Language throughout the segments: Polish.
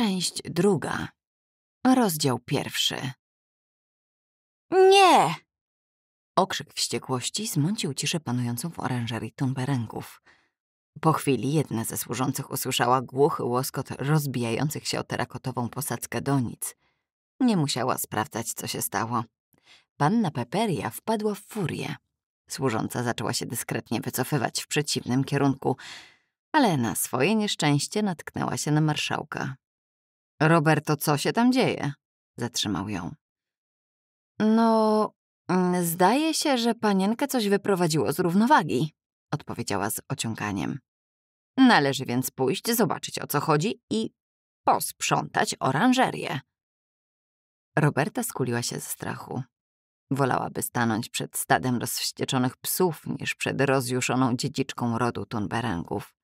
Część druga. Rozdział pierwszy. Nie! Okrzyk wściekłości zmącił ciszę panującą w oranżerii tumberengów. Po chwili jedna ze służących usłyszała głuchy łoskot rozbijających się o terakotową posadzkę donic. Nie musiała sprawdzać, co się stało. Panna Peperia wpadła w furię. Służąca zaczęła się dyskretnie wycofywać w przeciwnym kierunku, ale na swoje nieszczęście natknęła się na marszałka, Roberto, co się tam dzieje? Zatrzymał ją. No, mm, zdaje się, że panienkę coś wyprowadziło z równowagi, odpowiedziała z ociąganiem. Należy więc pójść, zobaczyć o co chodzi i posprzątać oranżerię. Roberta skuliła się ze strachu. Wolałaby stanąć przed stadem rozwścieczonych psów niż przed rozjuszoną dziedziczką rodu Tunberengów.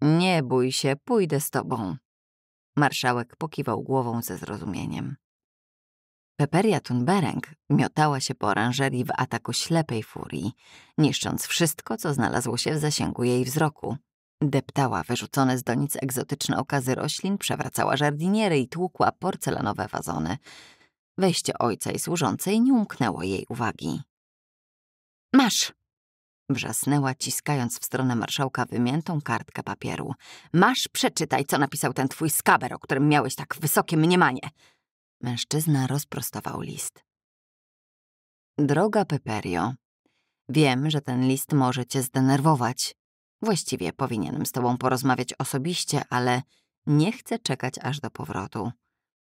Nie bój się, pójdę z tobą, Marszałek pokiwał głową ze zrozumieniem. Peperia Thunberg miotała się po oranżerii w ataku ślepej furii, niszcząc wszystko, co znalazło się w zasięgu jej wzroku. Deptała wyrzucone z donic egzotyczne okazy roślin, przewracała żardiniery i tłukła porcelanowe wazony. Wejście ojca i służącej nie umknęło jej uwagi. Masz! Wrzasnęła, ciskając w stronę marszałka wymiętą kartkę papieru. Masz, przeczytaj, co napisał ten twój skaber, o którym miałeś tak wysokie mniemanie. Mężczyzna rozprostował list. Droga Peperio, wiem, że ten list może cię zdenerwować. Właściwie powinienem z tobą porozmawiać osobiście, ale nie chcę czekać aż do powrotu.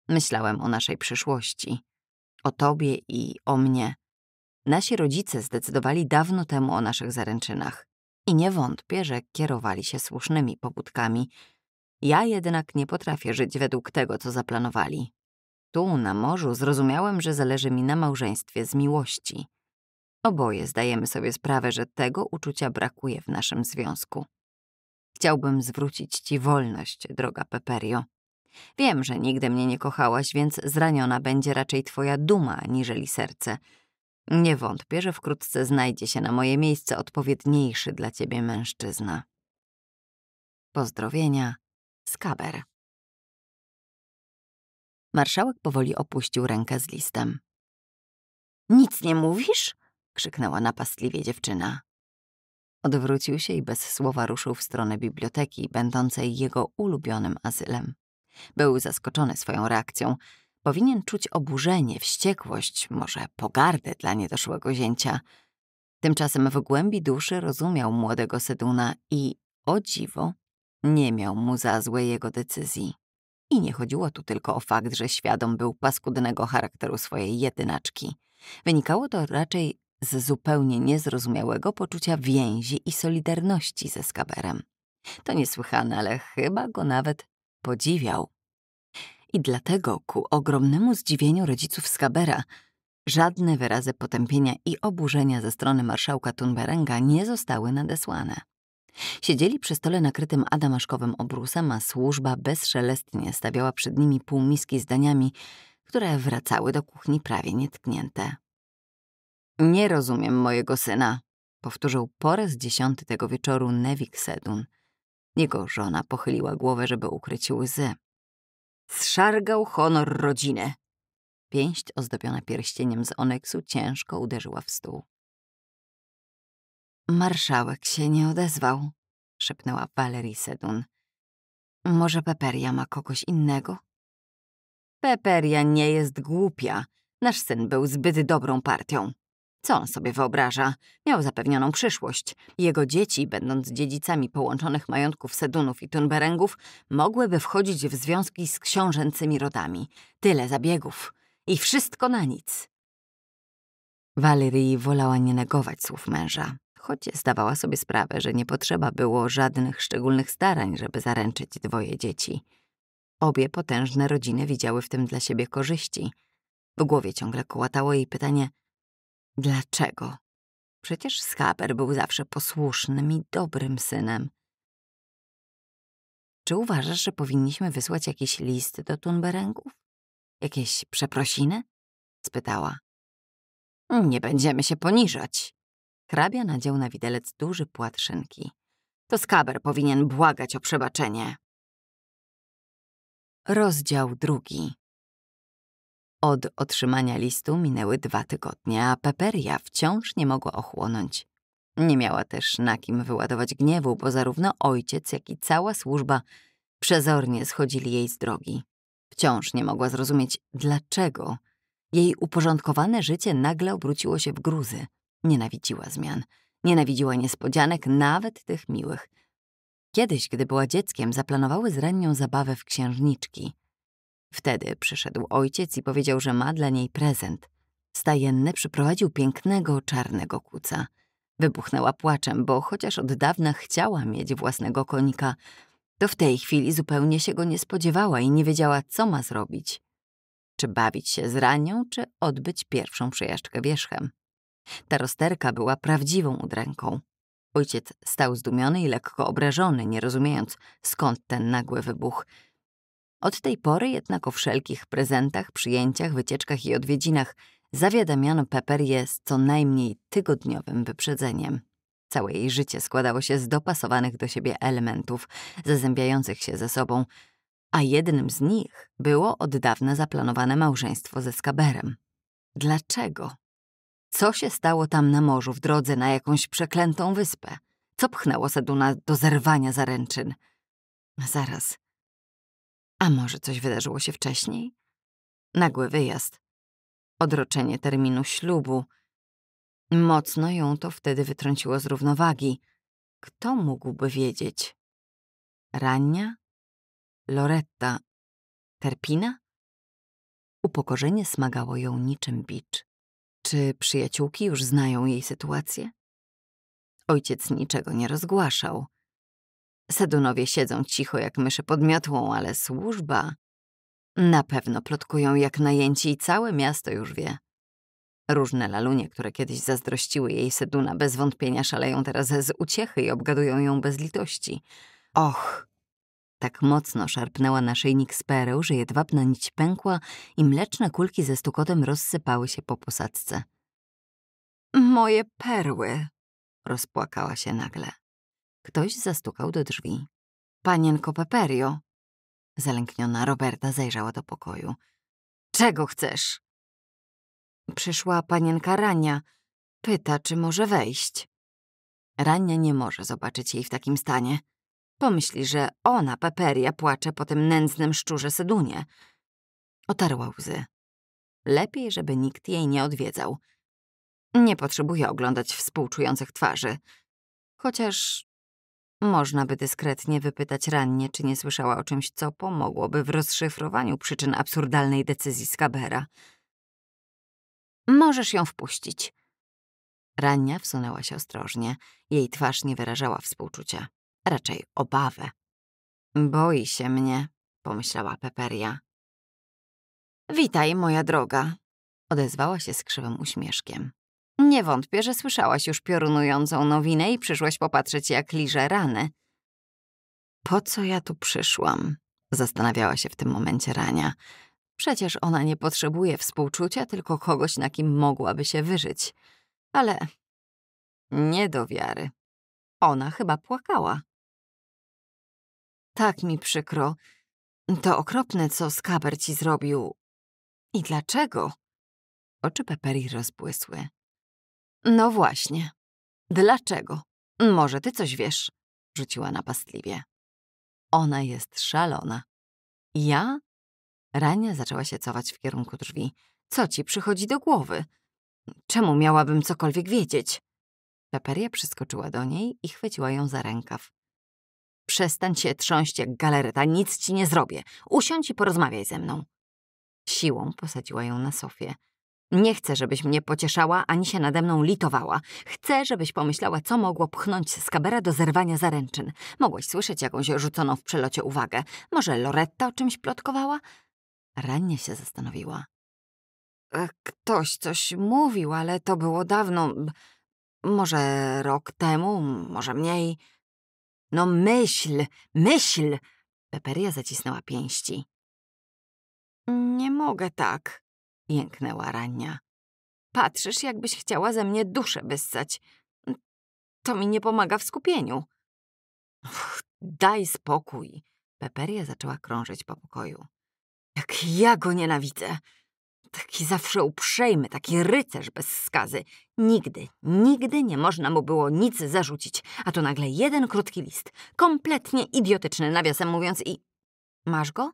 Myślałem o naszej przyszłości, o tobie i o mnie. Nasi rodzice zdecydowali dawno temu o naszych zaręczynach i nie wątpię, że kierowali się słusznymi pobudkami. Ja jednak nie potrafię żyć według tego, co zaplanowali. Tu, na morzu, zrozumiałem, że zależy mi na małżeństwie z miłości. Oboje zdajemy sobie sprawę, że tego uczucia brakuje w naszym związku. Chciałbym zwrócić ci wolność, droga Peperio. Wiem, że nigdy mnie nie kochałaś, więc zraniona będzie raczej twoja duma aniżeli serce — nie wątpię, że wkrótce znajdzie się na moje miejsce odpowiedniejszy dla ciebie mężczyzna. Pozdrowienia, Skaber. Marszałek powoli opuścił rękę z listem. Nic nie mówisz? krzyknęła napastliwie dziewczyna. Odwrócił się i bez słowa ruszył w stronę biblioteki, będącej jego ulubionym azylem. Był zaskoczony swoją reakcją, Powinien czuć oburzenie, wściekłość, może pogardę dla niedoszłego zięcia. Tymczasem w głębi duszy rozumiał młodego Seduna i, o dziwo, nie miał mu za złe jego decyzji. I nie chodziło tu tylko o fakt, że świadom był paskudnego charakteru swojej jedynaczki. Wynikało to raczej z zupełnie niezrozumiałego poczucia więzi i solidarności ze Skaberem. To niesłychane, ale chyba go nawet podziwiał i dlatego, ku ogromnemu zdziwieniu rodziców Skabera, żadne wyrazy potępienia i oburzenia ze strony marszałka Thunberenga nie zostały nadesłane. Siedzieli przy stole nakrytym adamaszkowym obrusem, a służba bezszelestnie stawiała przed nimi półmiski z daniami, które wracały do kuchni prawie nietknięte. Nie rozumiem mojego syna, powtórzył po raz dziesiąty tego wieczoru Nevik Sedun. Jego żona pochyliła głowę, żeby ukryć łzy. Zszargał honor rodziny. Pięść ozdobiona pierścieniem z oneksu ciężko uderzyła w stół. Marszałek się nie odezwał, szepnęła Valerie Sedun. Może Peperia ma kogoś innego? Peperia nie jest głupia. Nasz syn był zbyt dobrą partią, co on sobie wyobraża? Miał zapewnioną przyszłość. Jego dzieci, będąc dziedzicami połączonych majątków Sedunów i Tunberengów, mogłyby wchodzić w związki z książęcymi rodami. Tyle zabiegów. I wszystko na nic. Valerii wolała nie negować słów męża, choć zdawała sobie sprawę, że nie potrzeba było żadnych szczególnych starań, żeby zaręczyć dwoje dzieci. Obie potężne rodziny widziały w tym dla siebie korzyści. W głowie ciągle kołatało jej pytanie – Dlaczego? Przecież Skaper był zawsze posłusznym i dobrym synem. Czy uważasz, że powinniśmy wysłać jakiś list do Tunberengów? Jakieś przeprosiny? spytała. Nie będziemy się poniżać. Hrabia nadział na widelec duży płat szynki. To Skaber powinien błagać o przebaczenie. Rozdział drugi. Od otrzymania listu minęły dwa tygodnie, a Peperia wciąż nie mogła ochłonąć. Nie miała też na kim wyładować gniewu, bo zarówno ojciec, jak i cała służba przezornie schodzili jej z drogi. Wciąż nie mogła zrozumieć, dlaczego jej uporządkowane życie nagle obróciło się w gruzy. Nienawidziła zmian, nienawidziła niespodzianek, nawet tych miłych. Kiedyś, gdy była dzieckiem, zaplanowały z Rennią zabawę w księżniczki – Wtedy przyszedł ojciec i powiedział, że ma dla niej prezent. Stajenny przyprowadził pięknego, czarnego kuca. Wybuchnęła płaczem, bo chociaż od dawna chciała mieć własnego konika, to w tej chwili zupełnie się go nie spodziewała i nie wiedziała, co ma zrobić. Czy bawić się z ranią, czy odbyć pierwszą przejażdżkę wierzchem. Ta rozterka była prawdziwą udręką. Ojciec stał zdumiony i lekko obrażony, nie rozumiejąc, skąd ten nagły wybuch – od tej pory jednak o wszelkich prezentach, przyjęciach, wycieczkach i odwiedzinach zawiadamiano Peperię z co najmniej tygodniowym wyprzedzeniem. Całe jej życie składało się z dopasowanych do siebie elementów, zazębiających się ze sobą, a jednym z nich było od dawna zaplanowane małżeństwo ze Skaberem. Dlaczego? Co się stało tam na morzu w drodze na jakąś przeklętą wyspę? Co pchnęło Seduna do zerwania zaręczyn? Zaraz, a może coś wydarzyło się wcześniej? Nagły wyjazd, odroczenie terminu ślubu. Mocno ją to wtedy wytrąciło z równowagi. Kto mógłby wiedzieć? Rania? Loretta? Terpina? Upokorzenie smagało ją niczym bicz. Czy przyjaciółki już znają jej sytuację? Ojciec niczego nie rozgłaszał. Sedunowie siedzą cicho jak myszy pod miotłą, ale służba... Na pewno plotkują jak najęci i całe miasto już wie. Różne lalunie, które kiedyś zazdrościły jej Seduna, bez wątpienia szaleją teraz z uciechy i obgadują ją bez litości. Och! Tak mocno szarpnęła naszyjnik z pereł, że jedwabna nić pękła i mleczne kulki ze stukotem rozsypały się po posadzce. Moje perły! Rozpłakała się nagle. Ktoś zastukał do drzwi. Panienko Peperio. Zalękniona Roberta zajrzała do pokoju. Czego chcesz? Przyszła panienka Rania. Pyta, czy może wejść. Rania nie może zobaczyć jej w takim stanie. Pomyśli, że ona, Peperia, płacze po tym nędznym szczurze Sedunie. Otarła łzy. Lepiej, żeby nikt jej nie odwiedzał. Nie potrzebuje oglądać współczujących twarzy. Chociaż można by dyskretnie wypytać rannie, czy nie słyszała o czymś, co pomogłoby w rozszyfrowaniu przyczyn absurdalnej decyzji Skabera. Możesz ją wpuścić. Rania wsunęła się ostrożnie. Jej twarz nie wyrażała współczucia, raczej obawę. Boi się mnie, pomyślała Peperia. Witaj, moja droga, odezwała się z krzywym uśmieszkiem. Nie wątpię, że słyszałaś już piorunującą nowinę i przyszłaś popatrzeć, jak liże rany. Po co ja tu przyszłam? Zastanawiała się w tym momencie Rania. Przecież ona nie potrzebuje współczucia, tylko kogoś, na kim mogłaby się wyżyć. Ale nie do wiary. Ona chyba płakała. Tak mi przykro. To okropne, co Skaber ci zrobił. I dlaczego? Oczy Peperi rozbłysły. No właśnie. Dlaczego? Może ty coś wiesz, rzuciła napastliwie. Ona jest szalona. Ja? Rania zaczęła się cować w kierunku drzwi. Co ci przychodzi do głowy? Czemu miałabym cokolwiek wiedzieć? Peperia przyskoczyła do niej i chwyciła ją za rękaw. Przestań się trząść jak galereta, nic ci nie zrobię. Usiądź i porozmawiaj ze mną. Siłą posadziła ją na sofie. Nie chcę, żebyś mnie pocieszała ani się nade mną litowała. Chcę, żebyś pomyślała, co mogło pchnąć Skabera do zerwania zaręczyn. Mogłeś słyszeć jakąś rzuconą w przelocie uwagę. Może Loretta o czymś plotkowała? Rannie się zastanowiła. E, ktoś coś mówił, ale to było dawno. Może rok temu, może mniej. No myśl, myśl! Peperia zacisnęła pięści. Nie mogę tak, jęknęła Rania. Patrzysz, jakbyś chciała ze mnie duszę wyssać. To mi nie pomaga w skupieniu. daj spokój. Peperia zaczęła krążyć po pokoju. Jak ja go nienawidzę. Taki zawsze uprzejmy, taki rycerz bez skazy. Nigdy, nigdy nie można mu było nic zarzucić. A tu nagle jeden krótki list. Kompletnie idiotyczny, nawiasem mówiąc i... Masz go?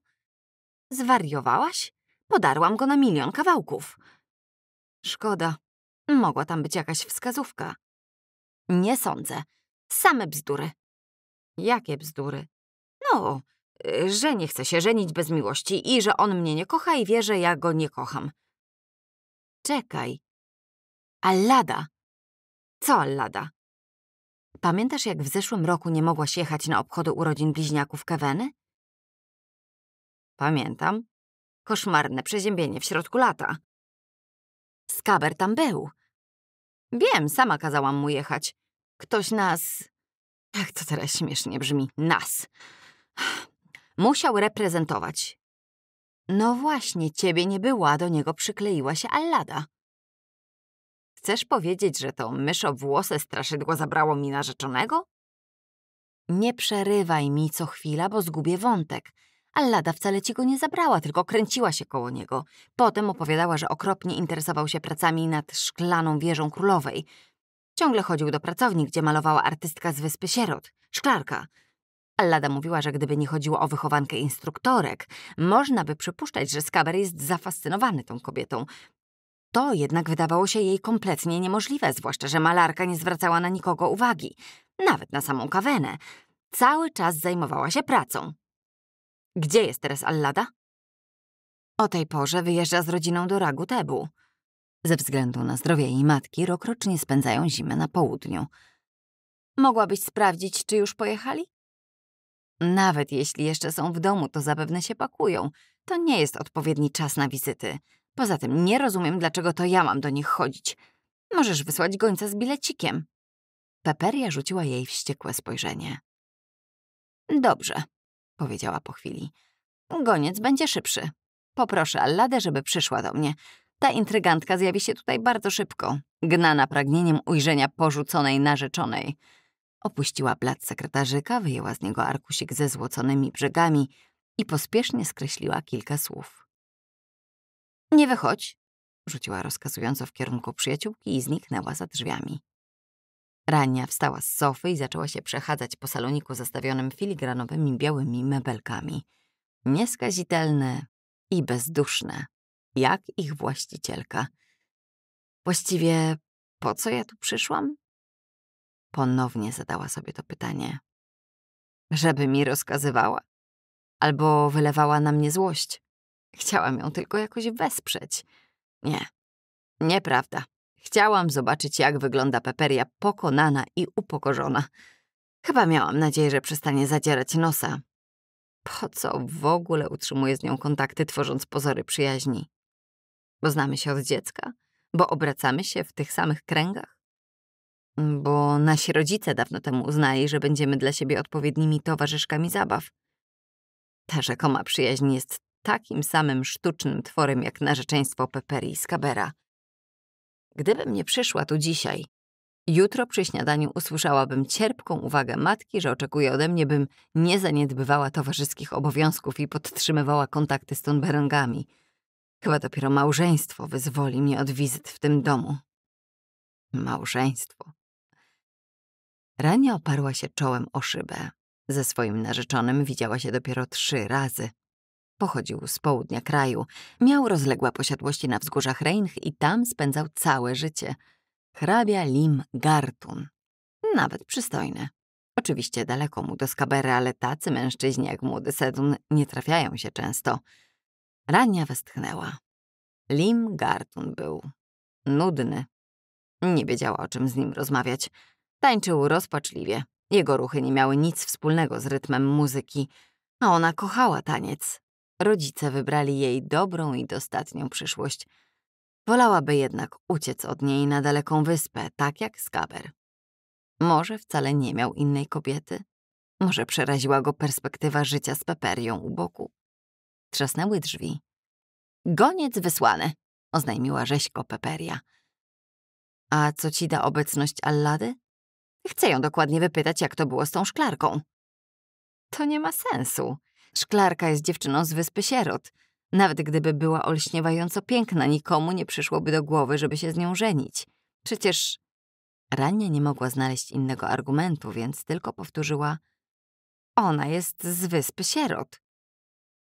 Zwariowałaś? Podarłam go na milion kawałków. Szkoda. Mogła tam być jakaś wskazówka. Nie sądzę. Same bzdury. Jakie bzdury? No, y, że nie chce się żenić bez miłości i że on mnie nie kocha i wie, że ja go nie kocham. Czekaj. Allada. Co Allada? Pamiętasz, jak w zeszłym roku nie mogłaś jechać na obchody urodzin bliźniaków Keweny? Pamiętam. Koszmarne przeziębienie w środku lata. Skaber tam był. Wiem, sama kazałam mu jechać. Ktoś nas... Jak to teraz śmiesznie brzmi. Nas. Musiał reprezentować. No właśnie, ciebie nie była, do niego przykleiła się Allada. Chcesz powiedzieć, że to myszo włosy straszydło zabrało mi narzeczonego? Nie przerywaj mi co chwila, bo zgubię wątek. Allada wcale ci go nie zabrała, tylko kręciła się koło niego. Potem opowiadała, że okropnie interesował się pracami nad szklaną wieżą królowej. Ciągle chodził do pracowni, gdzie malowała artystka z Wyspy Sierot, szklarka. Allada mówiła, że gdyby nie chodziło o wychowankę instruktorek, można by przypuszczać, że Skaber jest zafascynowany tą kobietą. To jednak wydawało się jej kompletnie niemożliwe, zwłaszcza, że malarka nie zwracała na nikogo uwagi, nawet na samą kawenę. Cały czas zajmowała się pracą. Gdzie jest teraz Allada? O tej porze wyjeżdża z rodziną do Ragu Tebu. Ze względu na zdrowie jej matki rokrocznie spędzają zimę na południu. Mogłabyś sprawdzić, czy już pojechali? Nawet jeśli jeszcze są w domu, to zapewne się pakują. To nie jest odpowiedni czas na wizyty. Poza tym nie rozumiem, dlaczego to ja mam do nich chodzić. Możesz wysłać gońca z bilecikiem. Peperia rzuciła jej wściekłe spojrzenie. Dobrze, powiedziała po chwili. Goniec będzie szybszy. Poproszę Alladę, żeby przyszła do mnie. Ta intrygantka zjawi się tutaj bardzo szybko, gnana pragnieniem ujrzenia porzuconej narzeczonej. Opuściła plac sekretarzyka, wyjęła z niego arkusik ze złoconymi brzegami i pospiesznie skreśliła kilka słów. Nie wychodź, rzuciła rozkazująco w kierunku przyjaciółki i zniknęła za drzwiami. Rania wstała z sofy i zaczęła się przechadzać po saloniku zastawionym filigranowymi białymi mebelkami. Nieskazitelne i bezduszne, jak ich właścicielka. Właściwie po co ja tu przyszłam? Ponownie zadała sobie to pytanie. Żeby mi rozkazywała albo wylewała na mnie złość. Chciałam ją tylko jakoś wesprzeć. Nie, nieprawda. Chciałam zobaczyć, jak wygląda Peperia pokonana i upokorzona. Chyba miałam nadzieję, że przestanie zadzierać nosa. Po co w ogóle utrzymuję z nią kontakty, tworząc pozory przyjaźni? Bo znamy się od dziecka? Bo obracamy się w tych samych kręgach? Bo nasi rodzice dawno temu uznali, że będziemy dla siebie odpowiednimi towarzyszkami zabaw. Ta rzekoma przyjaźń jest takim samym sztucznym tworem jak narzeczeństwo Peperi i Skabera. Gdybym nie przyszła tu dzisiaj, jutro przy śniadaniu usłyszałabym cierpką uwagę matki, że oczekuje ode mnie, bym nie zaniedbywała towarzyskich obowiązków i podtrzymywała kontakty z Thunbergami. Chyba dopiero małżeństwo wyzwoli mnie od wizyt w tym domu. Małżeństwo. Rania oparła się czołem o szybę. Ze swoim narzeczonym widziała się dopiero trzy razy. Pochodził z południa kraju, miał rozległe posiadłości na wzgórzach Reinch i tam spędzał całe życie. Hrabia Lim Gartun. Nawet przystojny. Oczywiście daleko mu do skabery, ale tacy mężczyźni jak młody Sedun nie trafiają się często. Rania westchnęła. Lim Gartun był nudny. Nie wiedziała, o czym z nim rozmawiać. Tańczył rozpaczliwie. Jego ruchy nie miały nic wspólnego z rytmem muzyki, a ona kochała taniec, Rodzice wybrali jej dobrą i dostatnią przyszłość. Wolałaby jednak uciec od niej na daleką wyspę, tak jak Skaber. Może wcale nie miał innej kobiety? Może przeraziła go perspektywa życia z peperią u boku? Trzasnęły drzwi. Goniec wysłany, oznajmiła rzeźko peperia. A co ci da obecność Allady? Chcę ją dokładnie wypytać, jak to było z tą szklarką. To nie ma sensu, Szklarka jest dziewczyną z Wyspy Sierot. Nawet gdyby była olśniewająco piękna, nikomu nie przyszłoby do głowy, żeby się z nią żenić. Przecież... Rania nie mogła znaleźć innego argumentu, więc tylko powtórzyła Ona jest z Wyspy Sierot.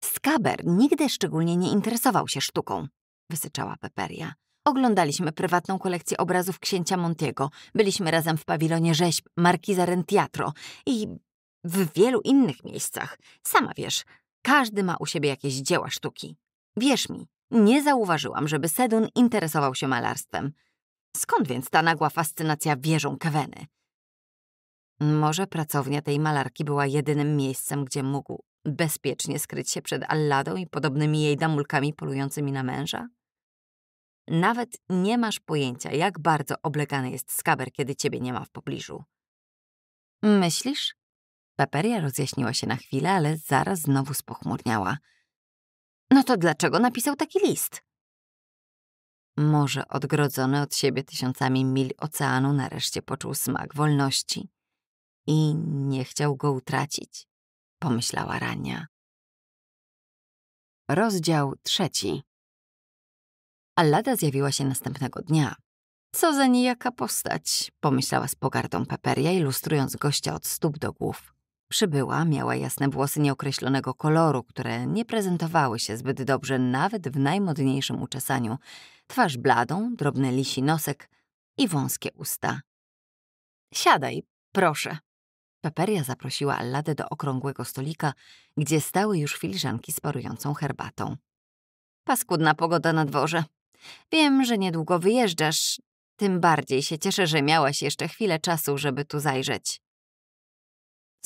Skaber nigdy szczególnie nie interesował się sztuką, wysyczała Peperia. Oglądaliśmy prywatną kolekcję obrazów księcia Montiego, byliśmy razem w pawilonie rzeźb Markiza Rentiatro i w wielu innych miejscach. Sama wiesz, każdy ma u siebie jakieś dzieła sztuki. Wierz mi, nie zauważyłam, żeby Sedun interesował się malarstwem. Skąd więc ta nagła fascynacja wieżą Keweny? Może pracownia tej malarki była jedynym miejscem, gdzie mógł bezpiecznie skryć się przed Alladą i podobnymi jej damulkami polującymi na męża? Nawet nie masz pojęcia, jak bardzo oblegany jest skaber, kiedy ciebie nie ma w pobliżu. Myślisz? Peperia rozjaśniła się na chwilę, ale zaraz znowu spochmurniała. No to dlaczego napisał taki list? Może odgrodzony od siebie tysiącami mil oceanu nareszcie poczuł smak wolności. I nie chciał go utracić, pomyślała Rania. Rozdział trzeci. Allada zjawiła się następnego dnia. Co za nijaka postać, pomyślała z pogardą Peperia, ilustrując gościa od stóp do głów. Przybyła, miała jasne włosy nieokreślonego koloru, które nie prezentowały się zbyt dobrze nawet w najmodniejszym uczesaniu, twarz bladą, drobny lisi nosek i wąskie usta. Siadaj, proszę. Peperia zaprosiła Alladę do okrągłego stolika, gdzie stały już filiżanki z parującą herbatą. Paskudna pogoda na dworze. Wiem, że niedługo wyjeżdżasz, tym bardziej się cieszę, że miałaś jeszcze chwilę czasu, żeby tu zajrzeć.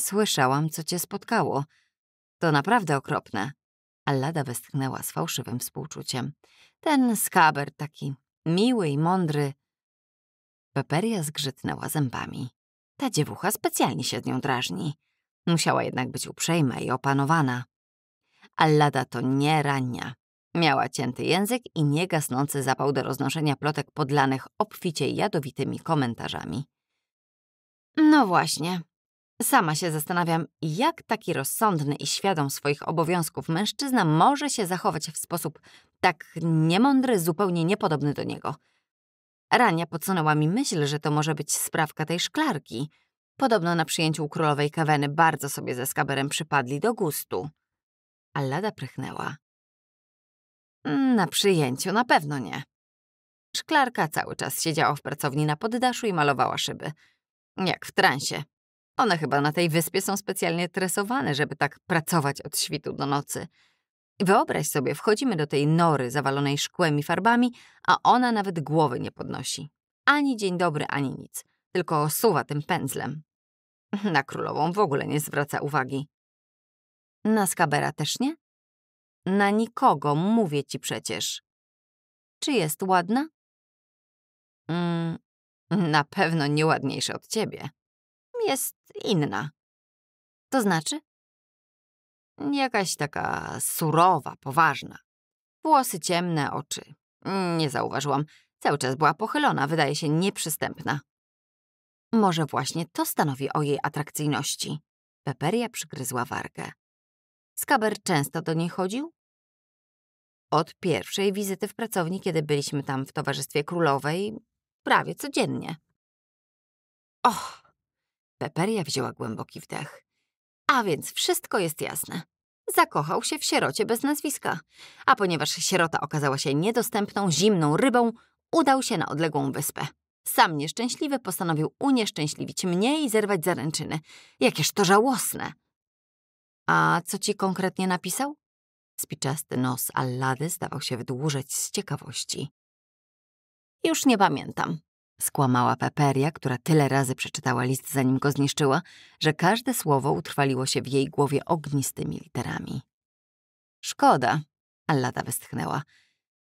Słyszałam, co cię spotkało. To naprawdę okropne. Allada westchnęła z fałszywym współczuciem. Ten skaber taki miły i mądry. Peperia zgrzytnęła zębami. Ta dziewucha specjalnie się z nią drażni. Musiała jednak być uprzejma i opanowana. Allada to nie rania. Miała cięty język i niegasnący zapał do roznoszenia plotek podlanych obficie jadowitymi komentarzami. No właśnie, Sama się zastanawiam, jak taki rozsądny i świadom swoich obowiązków mężczyzna może się zachować w sposób tak niemądry, zupełnie niepodobny do niego. Rania podsunęła mi myśl, że to może być sprawka tej szklarki. Podobno na przyjęciu królowej Keweny bardzo sobie ze skaberem przypadli do gustu. Alada prychnęła. Mm, na przyjęciu na pewno nie. Szklarka cały czas siedziała w pracowni na poddaszu i malowała szyby. Jak w transie, one chyba na tej wyspie są specjalnie tresowane, żeby tak pracować od świtu do nocy. Wyobraź sobie, wchodzimy do tej nory zawalonej szkłem i farbami, a ona nawet głowy nie podnosi. Ani dzień dobry, ani nic. Tylko suwa tym pędzlem. Na królową w ogóle nie zwraca uwagi. Na skabera też nie? Na nikogo, mówię ci przecież. Czy jest ładna? Mm, na pewno nieładniejsza od ciebie jest inna. To znaczy? Jakaś taka surowa, poważna. Włosy ciemne, oczy. Nie zauważyłam. Cały czas była pochylona, wydaje się nieprzystępna. Może właśnie to stanowi o jej atrakcyjności. Peperia przygryzła wargę. Skaber często do niej chodził? Od pierwszej wizyty w pracowni, kiedy byliśmy tam w towarzystwie królowej, prawie codziennie. Och, Peperia wzięła głęboki wdech. A więc wszystko jest jasne. Zakochał się w sierocie bez nazwiska. A ponieważ sierota okazała się niedostępną, zimną rybą, udał się na odległą wyspę. Sam nieszczęśliwy postanowił unieszczęśliwić mnie i zerwać zaręczyny. Jakież to żałosne! A co ci konkretnie napisał? Spiczasty nos Allady zdawał się wydłużać z ciekawości. Już nie pamiętam. Skłamała Peperia, która tyle razy przeczytała list, zanim go zniszczyła, że każde słowo utrwaliło się w jej głowie ognistymi literami. Szkoda, Allada westchnęła.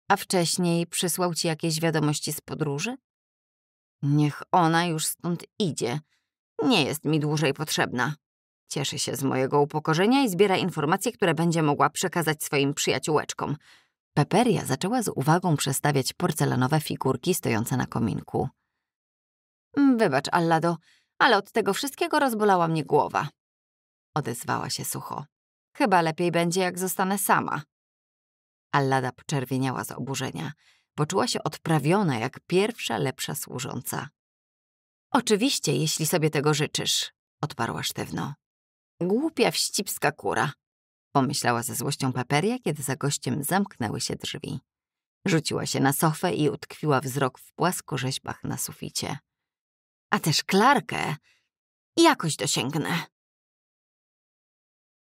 A wcześniej przysłał ci jakieś wiadomości z podróży? Niech ona już stąd idzie. Nie jest mi dłużej potrzebna. Cieszy się z mojego upokorzenia i zbiera informacje, które będzie mogła przekazać swoim przyjaciółeczkom. Peperia zaczęła z uwagą przestawiać porcelanowe figurki stojące na kominku. Mm, wybacz, Allado, ale od tego wszystkiego rozbolała mnie głowa. Odezwała się sucho. Chyba lepiej będzie, jak zostanę sama. Allada poczerwieniała z oburzenia. Poczuła się odprawiona jak pierwsza lepsza służąca. Oczywiście, jeśli sobie tego życzysz, odparła sztywno. Głupia, wścibska kura, pomyślała ze złością Paperia, kiedy za gościem zamknęły się drzwi. Rzuciła się na sofę i utkwiła wzrok w płaskorzeźbach na suficie a też Klarkę, jakoś dosięgnę.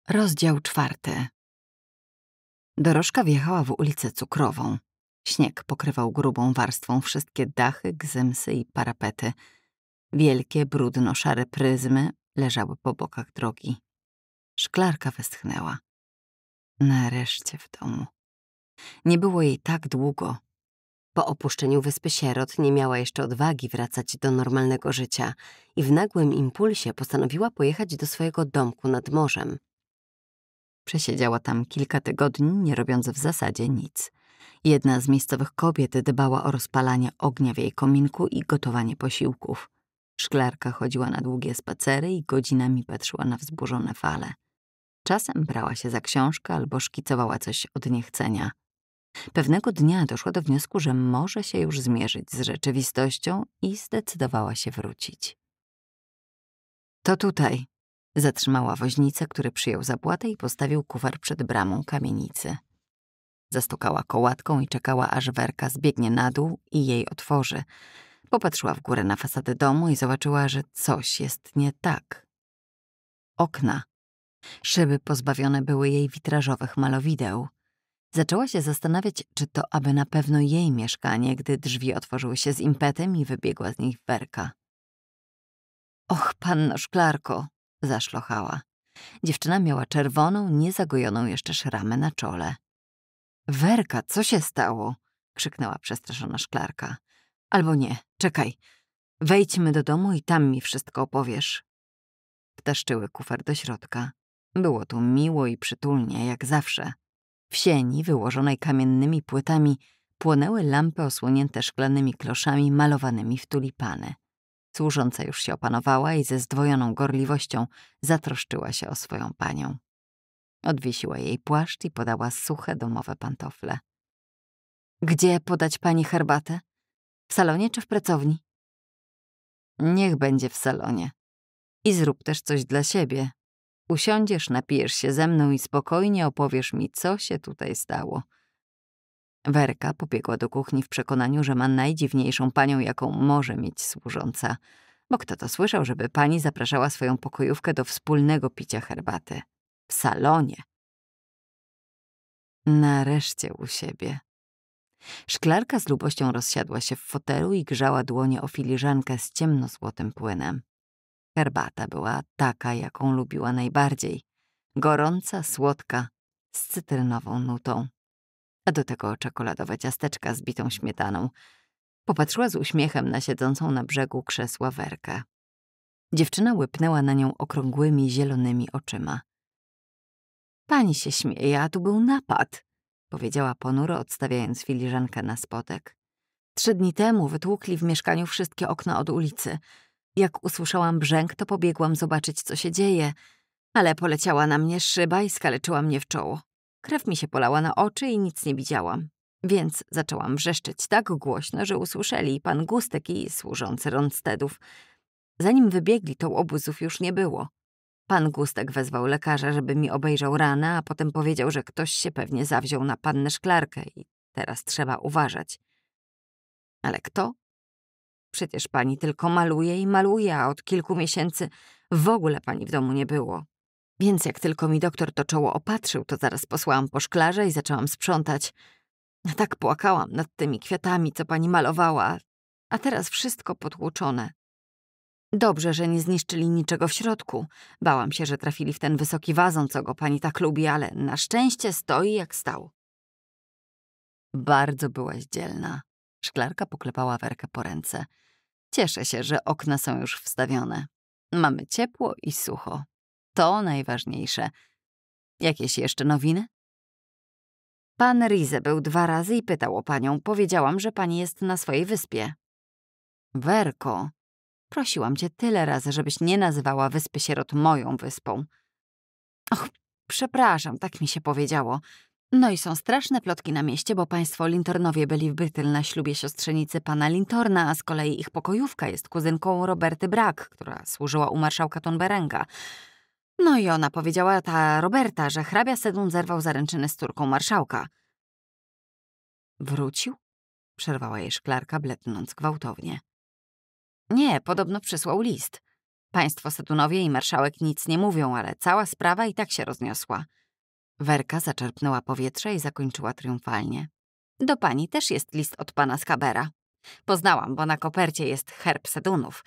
Rozdział czwarty. Dorożka wjechała w ulicę Cukrową. Śnieg pokrywał grubą warstwą wszystkie dachy, gzymsy i parapety. Wielkie, brudno-szare pryzmy leżały po bokach drogi. Szklarka westchnęła. Nareszcie w domu. Nie było jej tak długo. Po opuszczeniu wyspy sierot nie miała jeszcze odwagi wracać do normalnego życia i w nagłym impulsie postanowiła pojechać do swojego domku nad morzem. Przesiedziała tam kilka tygodni, nie robiąc w zasadzie nic. Jedna z miejscowych kobiet dbała o rozpalanie ognia w jej kominku i gotowanie posiłków. Szklarka chodziła na długie spacery i godzinami patrzyła na wzburzone fale. Czasem brała się za książkę albo szkicowała coś od niechcenia – Pewnego dnia doszła do wniosku, że może się już zmierzyć z rzeczywistością i zdecydowała się wrócić. To tutaj, zatrzymała woźnicę, który przyjął zapłatę i postawił kufer przed bramą kamienicy. Zastukała kołatką i czekała, aż werka zbiegnie na dół i jej otworzy. Popatrzyła w górę na fasadę domu i zobaczyła, że coś jest nie tak. Okna. Szyby pozbawione były jej witrażowych malowideł. Zaczęła się zastanawiać, czy to aby na pewno jej mieszkanie, gdy drzwi otworzyły się z impetem i wybiegła z nich werka. Och, panno szklarko, zaszlochała. Dziewczyna miała czerwoną, niezagojoną jeszcze szramę na czole. Werka, co się stało? krzyknęła przestraszona szklarka. Albo nie, czekaj. Wejdźmy do domu i tam mi wszystko opowiesz. Ptaszczyły kufer do środka. Było tu miło i przytulnie, jak zawsze. W sieni, wyłożonej kamiennymi płytami, płonęły lampy osłonięte szklanymi kloszami malowanymi w tulipany. Służąca już się opanowała i ze zdwojoną gorliwością zatroszczyła się o swoją panią. Odwiesiła jej płaszcz i podała suche domowe pantofle. Gdzie podać pani herbatę? W salonie czy w pracowni? Niech będzie w salonie. I zrób też coś dla siebie, Usiądziesz, napijesz się ze mną i spokojnie opowiesz mi, co się tutaj stało. Werka pobiegła do kuchni w przekonaniu, że ma najdziwniejszą panią, jaką może mieć służąca, bo kto to słyszał, żeby pani zapraszała swoją pokojówkę do wspólnego picia herbaty. W salonie. Nareszcie u siebie. Szklarka z lubością rozsiadła się w fotelu i grzała dłonie o filiżankę z ciemnozłotym płynem. Herbata była taka, jaką lubiła najbardziej. Gorąca, słodka, z cytrynową nutą. A do tego czekoladowe ciasteczka z bitą śmietaną. Popatrzyła z uśmiechem na siedzącą na brzegu krzesła werkę. Dziewczyna łypnęła na nią okrągłymi, zielonymi oczyma. Pani się śmieje, a tu był napad, powiedziała ponuro, odstawiając filiżankę na spodek. Trzy dni temu wytłukli w mieszkaniu wszystkie okna od ulicy. Jak usłyszałam brzęk, to pobiegłam zobaczyć, co się dzieje, ale poleciała na mnie szyba i skaleczyła mnie w czoło. Krew mi się polała na oczy i nic nie widziałam. Więc zaczęłam wrzeszczeć tak głośno, że usłyszeli pan Gustek i służący Ronstedów. Zanim wybiegli, to obozów już nie było. Pan Gustek wezwał lekarza, żeby mi obejrzał ranę, a potem powiedział, że ktoś się pewnie zawziął na pannę szklarkę i teraz trzeba uważać. Ale kto? Przecież pani tylko maluje i maluje, a od kilku miesięcy w ogóle pani w domu nie było. Więc jak tylko mi doktor to czoło opatrzył, to zaraz posłałam po szklarze i zaczęłam sprzątać. No tak płakałam nad tymi kwiatami, co pani malowała, a teraz wszystko potłuczone. Dobrze, że nie zniszczyli niczego w środku. Bałam się, że trafili w ten wysoki wazon, co go pani tak lubi, ale na szczęście stoi jak stał. Bardzo byłaś dzielna. Szklarka poklepała Werkę po ręce. Cieszę się, że okna są już wstawione. Mamy ciepło i sucho. To najważniejsze. Jakieś jeszcze nowiny? Pan Rize był dwa razy i pytał o panią. Powiedziałam, że pani jest na swojej wyspie. Werko, prosiłam cię tyle razy, żebyś nie nazywała wyspy sierot moją wyspą. Och, przepraszam, tak mi się powiedziało. No i są straszne plotki na mieście, bo państwo Lintornowie byli w Bytyl na ślubie siostrzenicy pana Lintorna, a z kolei ich pokojówka jest kuzynką Roberty Brak, która służyła u marszałka Tonberenga. No i ona powiedziała ta Roberta, że hrabia Sedun zerwał zaręczyny z córką marszałka. Wrócił? Przerwała jej szklarka, blednąc gwałtownie. Nie, podobno przysłał list. Państwo Sedunowie i marszałek nic nie mówią, ale cała sprawa i tak się rozniosła. Werka zaczerpnęła powietrze i zakończyła triumfalnie. Do pani też jest list od pana Skabera. Poznałam, bo na kopercie jest herb Sedunów.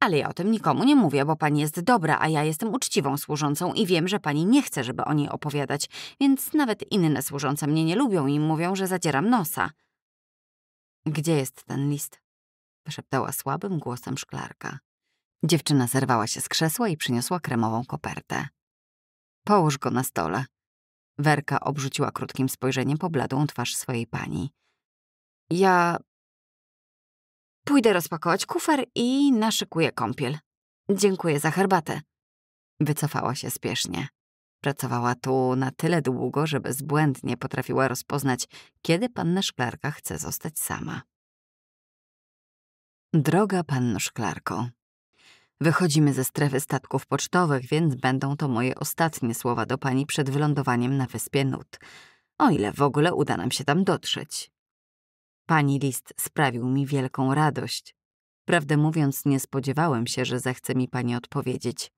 Ale ja o tym nikomu nie mówię, bo pani jest dobra, a ja jestem uczciwą służącą i wiem, że pani nie chce, żeby o niej opowiadać, więc nawet inne służące mnie nie lubią i mówią, że zadzieram nosa. Gdzie jest ten list? Szeptała słabym głosem szklarka. Dziewczyna zerwała się z krzesła i przyniosła kremową kopertę. Połóż go na stole, Werka obrzuciła krótkim spojrzeniem pobladą twarz swojej pani. Ja pójdę rozpakować kufer i naszykuję kąpiel. Dziękuję za herbatę. Wycofała się spiesznie. Pracowała tu na tyle długo, że bezbłędnie potrafiła rozpoznać, kiedy panna szklarka chce zostać sama. Droga panno szklarko, Wychodzimy ze strefy statków pocztowych, więc będą to moje ostatnie słowa do pani przed wylądowaniem na wyspie Nut, o ile w ogóle uda nam się tam dotrzeć. Pani list sprawił mi wielką radość. Prawdę mówiąc, nie spodziewałem się, że zechce mi pani odpowiedzieć.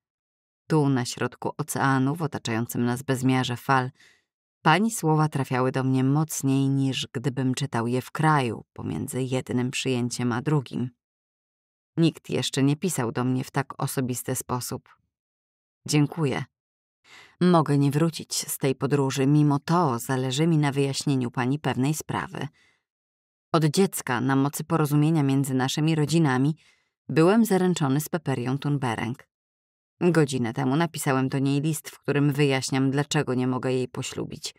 Tu, na środku oceanu, w otaczającym nas bezmiarze fal, pani słowa trafiały do mnie mocniej niż gdybym czytał je w kraju, pomiędzy jednym przyjęciem a drugim. Nikt jeszcze nie pisał do mnie w tak osobisty sposób. Dziękuję. Mogę nie wrócić z tej podróży, mimo to zależy mi na wyjaśnieniu pani pewnej sprawy. Od dziecka, na mocy porozumienia między naszymi rodzinami, byłem zaręczony z Peperią Tunbereng. Godzinę temu napisałem do niej list, w którym wyjaśniam, dlaczego nie mogę jej poślubić.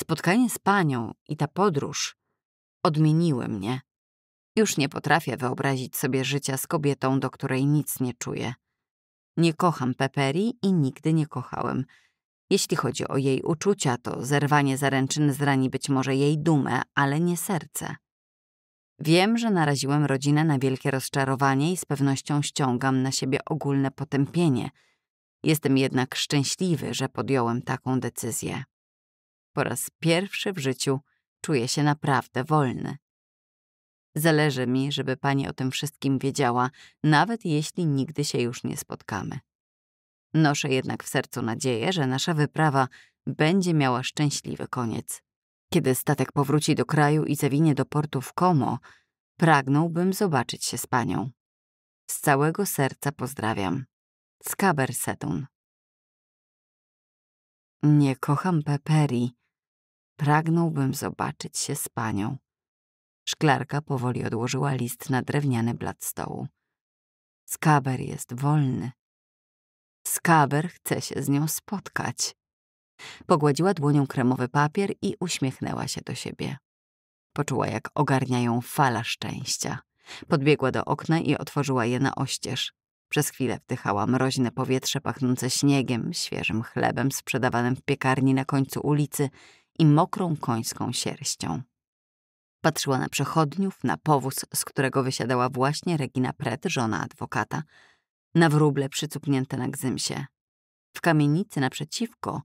Spotkanie z panią i ta podróż odmieniły mnie. Już nie potrafię wyobrazić sobie życia z kobietą, do której nic nie czuję. Nie kocham Peperi i nigdy nie kochałem. Jeśli chodzi o jej uczucia, to zerwanie zaręczyn zrani być może jej dumę, ale nie serce. Wiem, że naraziłem rodzinę na wielkie rozczarowanie i z pewnością ściągam na siebie ogólne potępienie. Jestem jednak szczęśliwy, że podjąłem taką decyzję. Po raz pierwszy w życiu czuję się naprawdę wolny. Zależy mi, żeby pani o tym wszystkim wiedziała, nawet jeśli nigdy się już nie spotkamy. Noszę jednak w sercu nadzieję, że nasza wyprawa będzie miała szczęśliwy koniec. Kiedy statek powróci do kraju i zawinie do portu w Como, pragnąłbym zobaczyć się z panią. Z całego serca pozdrawiam. Skaber Sedun. Nie kocham Peperi. Pragnąłbym zobaczyć się z panią. Szklarka powoli odłożyła list na drewniany blat stołu. Skaber jest wolny. Skaber chce się z nią spotkać. Pogładziła dłonią kremowy papier i uśmiechnęła się do siebie. Poczuła, jak ogarnia ją fala szczęścia. Podbiegła do okna i otworzyła je na oścież. Przez chwilę wdychała mroźne powietrze pachnące śniegiem, świeżym chlebem sprzedawanym w piekarni na końcu ulicy i mokrą końską sierścią. Patrzyła na przechodniów, na powóz, z którego wysiadała właśnie Regina Pret, żona adwokata, na wróble przycupnięte na gzymsie. W kamienicy naprzeciwko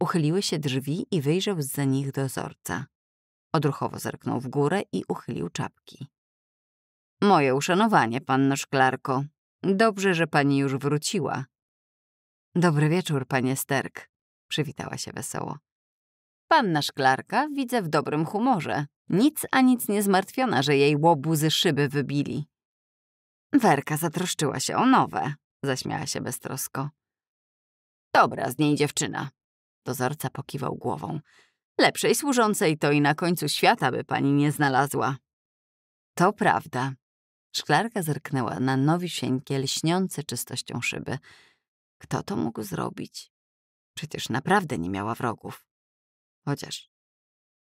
uchyliły się drzwi i wyjrzał z za nich dozorca. Odruchowo zerknął w górę i uchylił czapki. Moje uszanowanie, panno szklarko. Dobrze, że pani już wróciła. Dobry wieczór, panie Sterk, przywitała się wesoło. Panna szklarka widzę w dobrym humorze. Nic a nic nie zmartwiona, że jej łobuzy szyby wybili. Werka zatroszczyła się o nowe, zaśmiała się beztrosko. Dobra z niej dziewczyna. Dozorca pokiwał głową. Lepszej służącej to i na końcu świata by pani nie znalazła. To prawda. Szklarka zerknęła na nowisieńkie, lśniące czystością szyby. Kto to mógł zrobić? Przecież naprawdę nie miała wrogów. Chociaż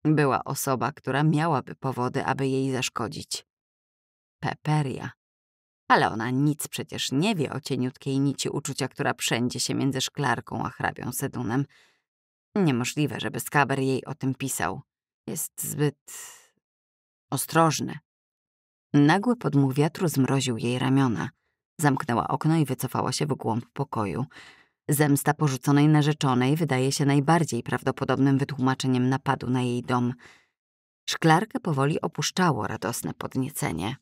była osoba, która miałaby powody, aby jej zaszkodzić. Peperia. Ale ona nic przecież nie wie o cieniutkiej nici uczucia, która wszędzie się między szklarką a hrabią Sedunem. Niemożliwe, żeby Skaber jej o tym pisał. Jest zbyt... ostrożny. Nagły podmuch wiatru zmroził jej ramiona. Zamknęła okno i wycofała się w głąb pokoju. Zemsta porzuconej narzeczonej wydaje się najbardziej prawdopodobnym wytłumaczeniem napadu na jej dom. Szklarkę powoli opuszczało radosne podniecenie.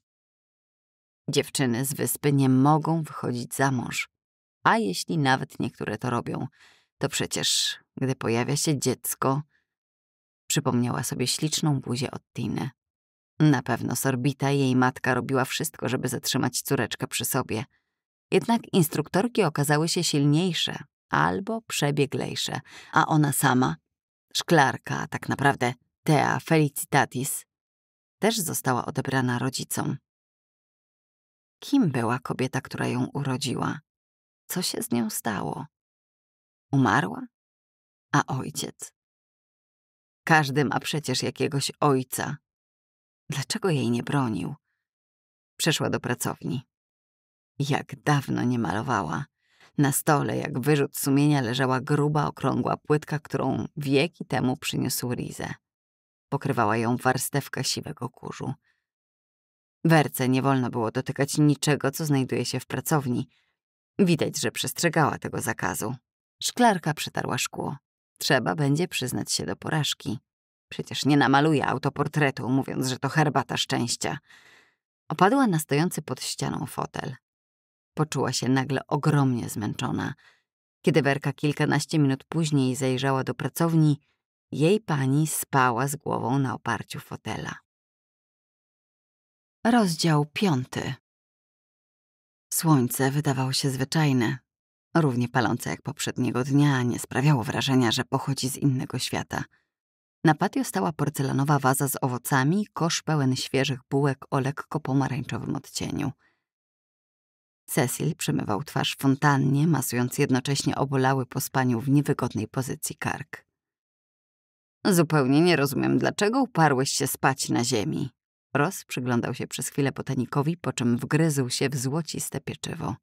Dziewczyny z wyspy nie mogą wychodzić za mąż. A jeśli nawet niektóre to robią, to przecież, gdy pojawia się dziecko, przypomniała sobie śliczną buzię od Tiny. Na pewno Sorbita jej matka robiła wszystko, żeby zatrzymać córeczkę przy sobie – jednak instruktorki okazały się silniejsze albo przebieglejsze, a ona sama, szklarka, tak naprawdę Tea Felicitatis, też została odebrana rodzicom. Kim była kobieta, która ją urodziła? Co się z nią stało? Umarła? A ojciec? Każdy ma przecież jakiegoś ojca. Dlaczego jej nie bronił? Przeszła do pracowni. Jak dawno nie malowała. Na stole, jak wyrzut sumienia, leżała gruba, okrągła płytka, którą wieki temu przyniósł Rizę. Pokrywała ją warstewka siwego kurzu. Werce nie wolno było dotykać niczego, co znajduje się w pracowni. Widać, że przestrzegała tego zakazu. Szklarka przetarła szkło. Trzeba będzie przyznać się do porażki. Przecież nie namaluje autoportretu, mówiąc, że to herbata szczęścia. Opadła na stojący pod ścianą fotel. Poczuła się nagle ogromnie zmęczona. Kiedy Werka kilkanaście minut później zajrzała do pracowni, jej pani spała z głową na oparciu fotela. Rozdział piąty. Słońce wydawało się zwyczajne, równie palące jak poprzedniego dnia, nie sprawiało wrażenia, że pochodzi z innego świata. Na patio stała porcelanowa waza z owocami, kosz pełen świeżych bułek o lekko pomarańczowym odcieniu – Cecil przemywał twarz fontannie, masując jednocześnie obolały po spaniu w niewygodnej pozycji kark. Zupełnie nie rozumiem, dlaczego uparłeś się spać na ziemi. Ross przyglądał się przez chwilę botanikowi, po czym wgryzł się w złociste pieczywo.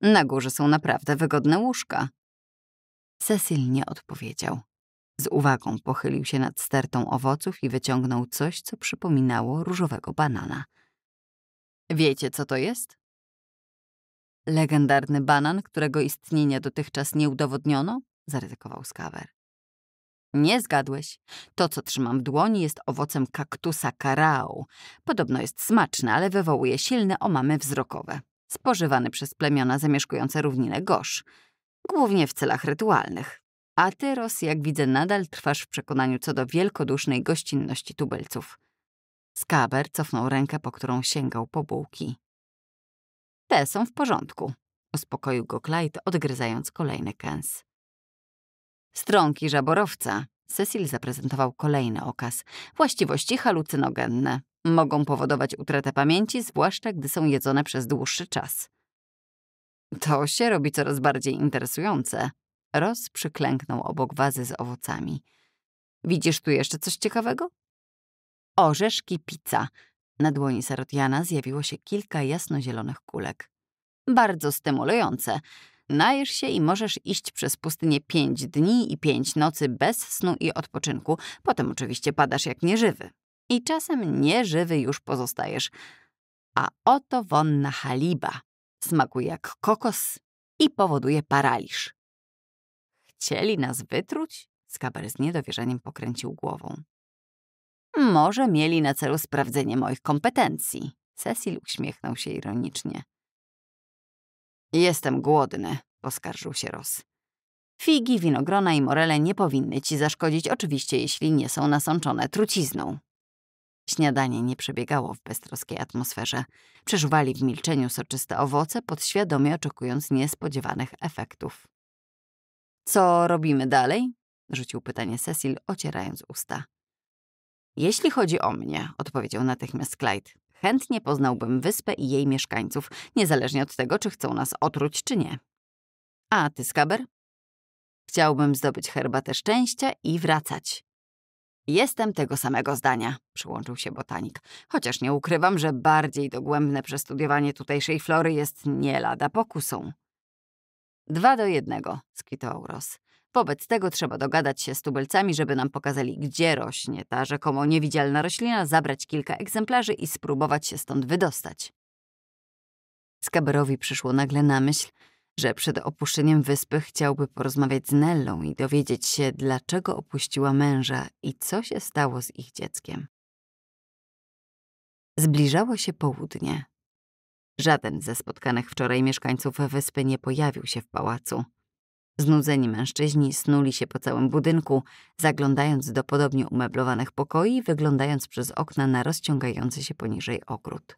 Na górze są naprawdę wygodne łóżka. Cecil nie odpowiedział. Z uwagą pochylił się nad stertą owoców i wyciągnął coś, co przypominało różowego banana. Wiecie, co to jest? Legendarny banan, którego istnienia dotychczas nie udowodniono? zaryzykował Skawer. Nie zgadłeś. To, co trzymam w dłoni, jest owocem kaktusa karao. Podobno jest smaczny, ale wywołuje silne omamy wzrokowe. Spożywany przez plemiona zamieszkujące równinę Gosz. Głównie w celach rytualnych. A ty, Ros, jak widzę, nadal trwasz w przekonaniu co do wielkodusznej gościnności tubelców. Skaber cofnął rękę, po którą sięgał po bułki. Te są w porządku, uspokoił go Clyde, odgryzając kolejny kęs. Stronki żaborowca. Cecil zaprezentował kolejny okaz. Właściwości halucynogenne. Mogą powodować utratę pamięci, zwłaszcza gdy są jedzone przez dłuższy czas. To się robi coraz bardziej interesujące. Roz przyklęknął obok wazy z owocami. Widzisz tu jeszcze coś ciekawego? Orzeszki pizza. Na dłoni Sarotiana zjawiło się kilka jasnozielonych kulek. Bardzo stymulujące. Najesz się i możesz iść przez pustynię pięć dni i pięć nocy bez snu i odpoczynku. Potem oczywiście padasz jak nieżywy. I czasem nieżywy już pozostajesz. A oto wonna haliba. Smakuje jak kokos i powoduje paraliż. Chcieli nas wytruć? Skaber z niedowierzeniem pokręcił głową. Może mieli na celu sprawdzenie moich kompetencji. Cecil uśmiechnął się ironicznie. Jestem głodny, poskarżył się Ross. Figi, winogrona i morele nie powinny ci zaszkodzić, oczywiście jeśli nie są nasączone trucizną. Śniadanie nie przebiegało w beztroskiej atmosferze. Przeżuwali w milczeniu soczyste owoce, podświadomie oczekując niespodziewanych efektów. Co robimy dalej? rzucił pytanie Cecil, ocierając usta. Jeśli chodzi o mnie, odpowiedział natychmiast Clyde, chętnie poznałbym wyspę i jej mieszkańców, niezależnie od tego, czy chcą nas otruć, czy nie. A ty, Skaber? Chciałbym zdobyć herbatę szczęścia i wracać. Jestem tego samego zdania, przyłączył się botanik, chociaż nie ukrywam, że bardziej dogłębne przestudiowanie tutejszej flory jest nie lada pokusą. Dwa do jednego, skwitował Ross. Wobec tego trzeba dogadać się z tubelcami, żeby nam pokazali, gdzie rośnie ta rzekomo niewidzialna roślina, zabrać kilka egzemplarzy i spróbować się stąd wydostać. Skaberowi przyszło nagle na myśl, że przed opuszczeniem wyspy chciałby porozmawiać z Nellą i dowiedzieć się, dlaczego opuściła męża i co się stało z ich dzieckiem. Zbliżało się południe. Żaden ze spotkanych wczoraj mieszkańców wyspy nie pojawił się w pałacu. Znudzeni mężczyźni snuli się po całym budynku, zaglądając do podobnie umeblowanych pokoi i wyglądając przez okna na rozciągający się poniżej ogród.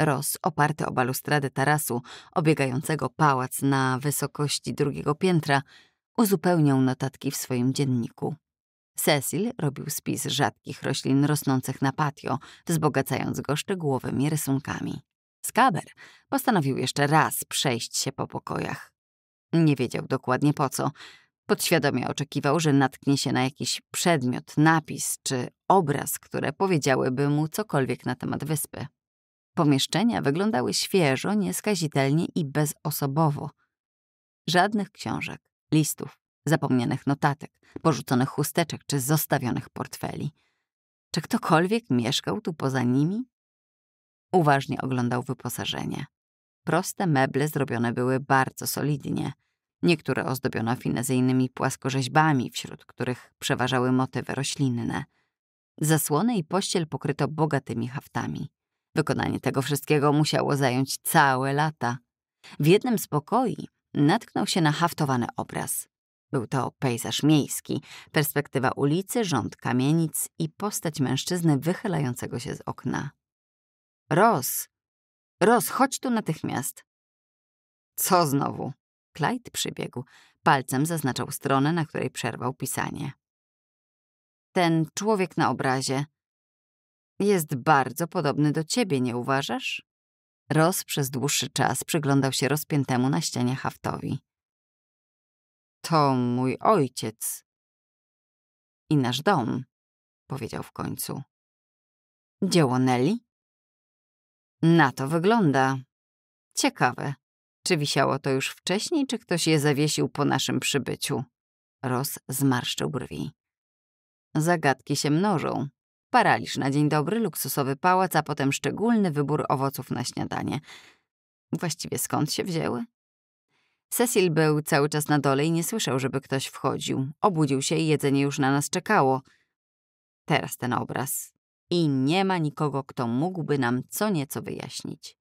Roz, oparty o balustradę tarasu, obiegającego pałac na wysokości drugiego piętra, uzupełniał notatki w swoim dzienniku. Cecil robił spis rzadkich roślin rosnących na patio, wzbogacając go szczegółowymi rysunkami. Skaber postanowił jeszcze raz przejść się po pokojach. Nie wiedział dokładnie po co. Podświadomie oczekiwał, że natknie się na jakiś przedmiot, napis czy obraz, które powiedziałyby mu cokolwiek na temat wyspy. Pomieszczenia wyglądały świeżo, nieskazitelnie i bezosobowo. Żadnych książek, listów, zapomnianych notatek, porzuconych chusteczek czy zostawionych portfeli. Czy ktokolwiek mieszkał tu poza nimi? Uważnie oglądał wyposażenie. Proste meble zrobione były bardzo solidnie, niektóre ozdobiono finezyjnymi płaskorzeźbami, wśród których przeważały motywy roślinne. Zasłony i pościel pokryto bogatymi haftami. Wykonanie tego wszystkiego musiało zająć całe lata. W jednym z pokoi natknął się na haftowany obraz. Był to pejzaż miejski, perspektywa ulicy, rząd kamienic i postać mężczyzny wychylającego się z okna. Ross Roz, chodź tu natychmiast. Co znowu? Clyde przybiegł. Palcem zaznaczał stronę, na której przerwał pisanie. Ten człowiek na obrazie jest bardzo podobny do ciebie, nie uważasz? Ros przez dłuższy czas przyglądał się rozpiętemu na ścianie haftowi. To mój ojciec. I nasz dom, powiedział w końcu. Dzieło Nelly? Na to wygląda. Ciekawe, czy wisiało to już wcześniej, czy ktoś je zawiesił po naszym przybyciu? Ros zmarszczył brwi. Zagadki się mnożą. Paraliż na dzień dobry, luksusowy pałac, a potem szczególny wybór owoców na śniadanie. Właściwie skąd się wzięły? Cecil był cały czas na dole i nie słyszał, żeby ktoś wchodził. Obudził się i jedzenie już na nas czekało. Teraz ten obraz i nie ma nikogo, kto mógłby nam co nieco wyjaśnić.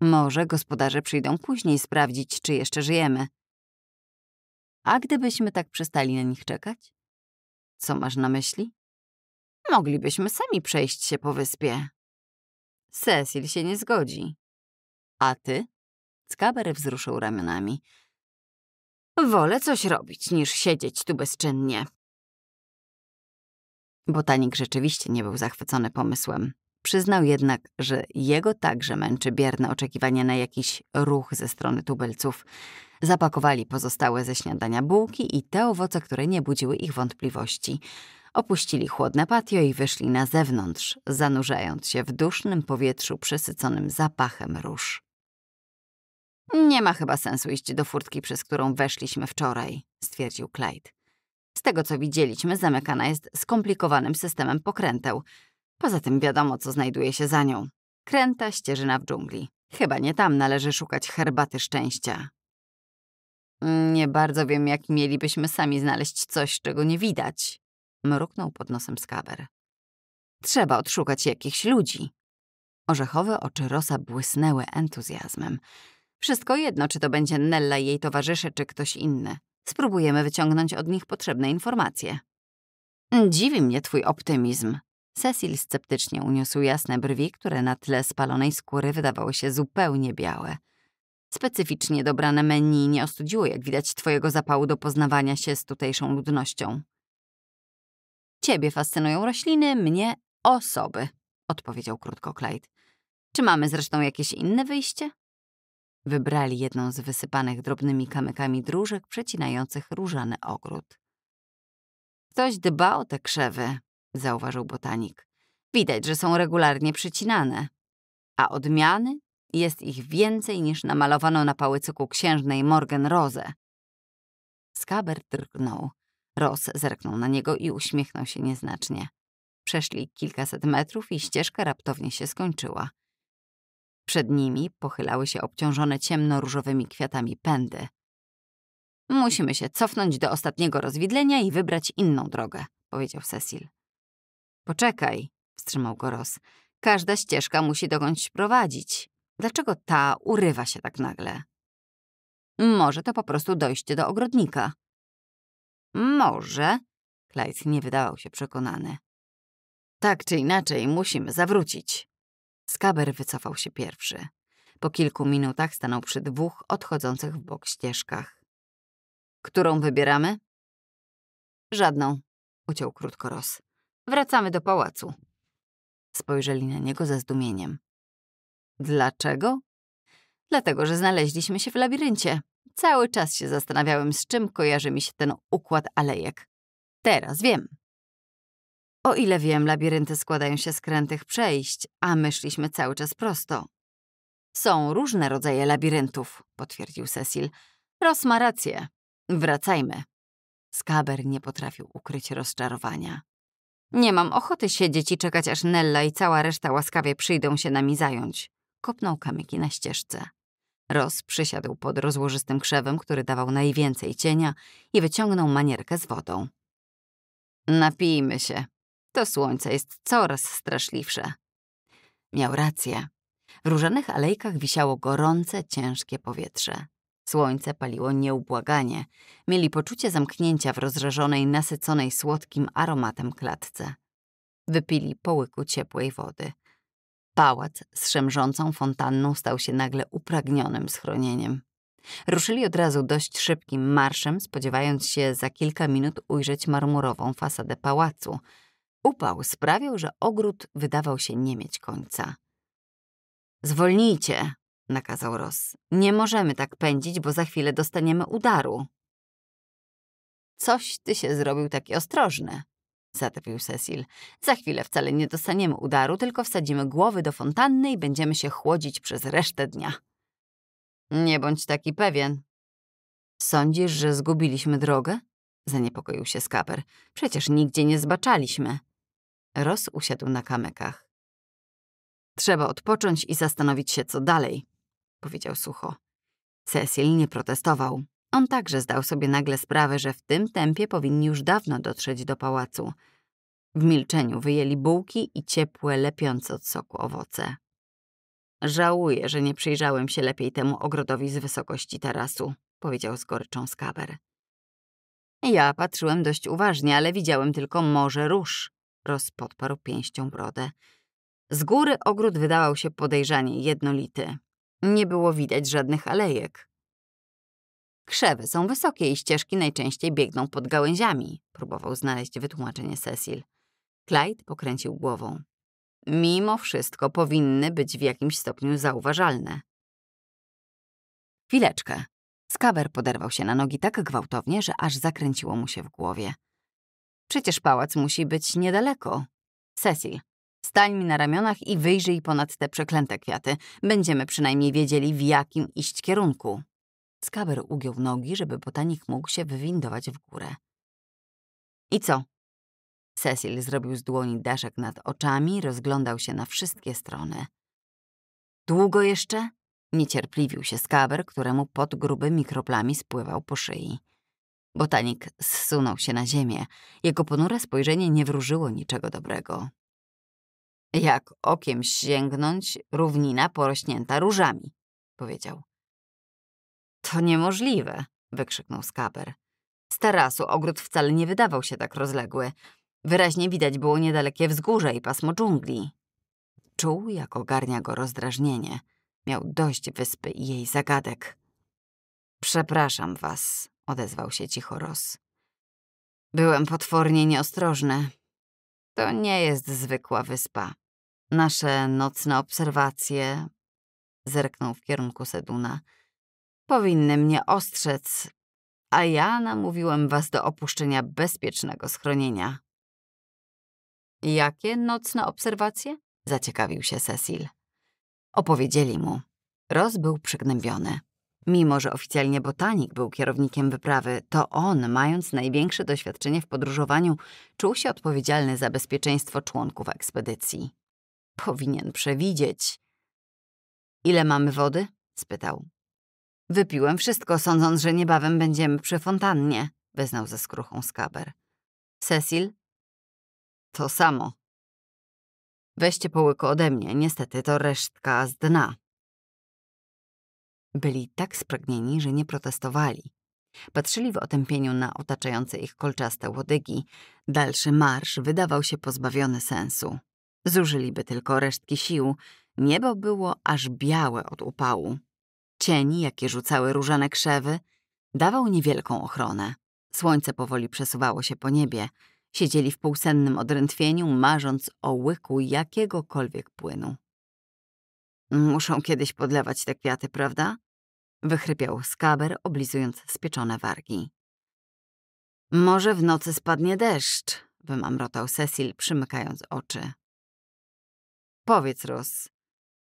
Może gospodarze przyjdą później sprawdzić, czy jeszcze żyjemy. A gdybyśmy tak przestali na nich czekać? Co masz na myśli? Moglibyśmy sami przejść się po wyspie. Cecil się nie zgodzi. A ty? Skaber wzruszył ramionami. Wolę coś robić, niż siedzieć tu bezczynnie. Botanik rzeczywiście nie był zachwycony pomysłem. Przyznał jednak, że jego także męczy bierne oczekiwanie na jakiś ruch ze strony tubelców. Zapakowali pozostałe ze śniadania bułki i te owoce, które nie budziły ich wątpliwości. Opuścili chłodne patio i wyszli na zewnątrz, zanurzając się w dusznym powietrzu przesyconym zapachem róż. Nie ma chyba sensu iść do furtki, przez którą weszliśmy wczoraj, stwierdził Clyde. Z tego, co widzieliśmy, zamykana jest skomplikowanym systemem pokręteł. Poza tym wiadomo, co znajduje się za nią. Kręta ścieżyna w dżungli. Chyba nie tam należy szukać herbaty szczęścia. Mm, nie bardzo wiem, jak mielibyśmy sami znaleźć coś, czego nie widać. Mruknął pod nosem skaber. Trzeba odszukać jakichś ludzi. Orzechowe oczy Rosa błysnęły entuzjazmem. Wszystko jedno, czy to będzie Nella i jej towarzysze, czy ktoś inny. Spróbujemy wyciągnąć od nich potrzebne informacje. Dziwi mnie twój optymizm. Cecil sceptycznie uniósł jasne brwi, które na tle spalonej skóry wydawały się zupełnie białe. Specyficznie dobrane menu nie ostudziło, jak widać, twojego zapału do poznawania się z tutejszą ludnością. Ciebie fascynują rośliny, mnie osoby, odpowiedział krótko Clyde. Czy mamy zresztą jakieś inne wyjście? Wybrali jedną z wysypanych drobnymi kamykami dróżek przecinających różany ogród. Ktoś dba o te krzewy, zauważył botanik. Widać, że są regularnie przycinane. A odmiany? Jest ich więcej niż namalowano na pałycyku księżnej Morgan Rose. Skaber drgnął. Ross zerknął na niego i uśmiechnął się nieznacznie. Przeszli kilkaset metrów i ścieżka raptownie się skończyła. Przed nimi pochylały się obciążone ciemno-różowymi kwiatami pędy. Musimy się cofnąć do ostatniego rozwidlenia i wybrać inną drogę, powiedział Cecil. Poczekaj, wstrzymał go Ross. Każda ścieżka musi dokądś prowadzić. Dlaczego ta urywa się tak nagle? Może to po prostu dojście do ogrodnika. Może, Clyde nie wydawał się przekonany. Tak czy inaczej, musimy zawrócić. Skaber wycofał się pierwszy. Po kilku minutach stanął przy dwóch odchodzących w bok ścieżkach. Którą wybieramy? Żadną, uciął krótko Ros. Wracamy do pałacu. Spojrzeli na niego ze zdumieniem. Dlaczego? Dlatego, że znaleźliśmy się w labiryncie. Cały czas się zastanawiałem, z czym kojarzy mi się ten układ alejek. Teraz wiem. O ile wiem, labirynty składają się z krętych przejść, a my szliśmy cały czas prosto. Są różne rodzaje labiryntów, potwierdził Cecil. Ross ma rację. Wracajmy. Skaber nie potrafił ukryć rozczarowania. Nie mam ochoty siedzieć i czekać, aż Nella i cała reszta łaskawie przyjdą się nami zająć. Kopnął kamyki na ścieżce. Ross przysiadł pod rozłożystym krzewem, który dawał najwięcej cienia i wyciągnął manierkę z wodą. Napijmy się, to słońce jest coraz straszliwsze. Miał rację. W różanych alejkach wisiało gorące, ciężkie powietrze. Słońce paliło nieubłaganie. Mieli poczucie zamknięcia w rozrażonej, nasyconej słodkim aromatem klatce. Wypili połyku ciepłej wody. Pałac z szemrzącą fontanną stał się nagle upragnionym schronieniem. Ruszyli od razu dość szybkim marszem, spodziewając się za kilka minut ujrzeć marmurową fasadę pałacu – Upał sprawił, że ogród wydawał się nie mieć końca. Zwolnijcie, nakazał Ross. Nie możemy tak pędzić, bo za chwilę dostaniemy udaru. Coś ty się zrobił taki ostrożny, zatypił Cecil. Za chwilę wcale nie dostaniemy udaru, tylko wsadzimy głowy do fontanny i będziemy się chłodzić przez resztę dnia. Nie bądź taki pewien. Sądzisz, że zgubiliśmy drogę? Zaniepokoił się skaper. Przecież nigdzie nie zbaczaliśmy. Ros usiadł na kamykach. Trzeba odpocząć i zastanowić się, co dalej, powiedział sucho. Cecil nie protestował. On także zdał sobie nagle sprawę, że w tym tempie powinni już dawno dotrzeć do pałacu. W milczeniu wyjęli bułki i ciepłe, lepiące od soku owoce. Żałuję, że nie przyjrzałem się lepiej temu ogrodowi z wysokości tarasu, powiedział z goryczą Skaber. Ja patrzyłem dość uważnie, ale widziałem tylko morze róż, rozpodparł pięścią brodę. Z góry ogród wydawał się podejrzanie jednolity. Nie było widać żadnych alejek. Krzewy są wysokie i ścieżki najczęściej biegną pod gałęziami, próbował znaleźć wytłumaczenie Cecil. Clyde pokręcił głową. Mimo wszystko powinny być w jakimś stopniu zauważalne. Chwileczkę. Skaber poderwał się na nogi tak gwałtownie, że aż zakręciło mu się w głowie. Przecież pałac musi być niedaleko. Cecil, stań mi na ramionach i wyjrzyj ponad te przeklęte kwiaty. Będziemy przynajmniej wiedzieli, w jakim iść kierunku. Skaber ugiął nogi, żeby botanik mógł się wywindować w górę. I co? Cecil zrobił z dłoni daszek nad oczami, rozglądał się na wszystkie strony. Długo jeszcze? Niecierpliwił się skaber, któremu pod gruby mikroplami spływał po szyi. Botanik zsunął się na ziemię. Jego ponure spojrzenie nie wróżyło niczego dobrego. Jak okiem sięgnąć, równina porośnięta różami, powiedział. To niemożliwe, wykrzyknął Skaber. Z tarasu ogród wcale nie wydawał się tak rozległy. Wyraźnie widać było niedalekie wzgórze i pasmo dżungli. Czuł, jak ogarnia go rozdrażnienie. Miał dość wyspy i jej zagadek. Przepraszam was, odezwał się cicho Ros. Byłem potwornie nieostrożny. To nie jest zwykła wyspa. Nasze nocne obserwacje, zerknął w kierunku Seduna, powinny mnie ostrzec, a ja namówiłem was do opuszczenia bezpiecznego schronienia. Jakie nocne obserwacje? Zaciekawił się Cecil. Opowiedzieli mu. Roz był przygnębiony. Mimo, że oficjalnie botanik był kierownikiem wyprawy, to on, mając największe doświadczenie w podróżowaniu, czuł się odpowiedzialny za bezpieczeństwo członków ekspedycji. Powinien przewidzieć. Ile mamy wody? spytał. Wypiłem wszystko, sądząc, że niebawem będziemy przy fontannie, wyznał ze skruchą skaber. Cecil? To samo. Weźcie połyko ode mnie, niestety to resztka z dna. Byli tak spragnieni, że nie protestowali. Patrzyli w otępieniu na otaczające ich kolczaste łodygi. Dalszy marsz wydawał się pozbawiony sensu. Zużyliby tylko resztki sił. Niebo było aż białe od upału. Cień, jakie rzucały różane krzewy, dawał niewielką ochronę. Słońce powoli przesuwało się po niebie. Siedzieli w półsennym odrętwieniu, marząc o łyku jakiegokolwiek płynu. Muszą kiedyś podlewać te kwiaty, prawda? Wychrypiał skaber, oblizując spieczone wargi. Może w nocy spadnie deszcz, wymamrotał Cecil, przymykając oczy. Powiedz, Ros,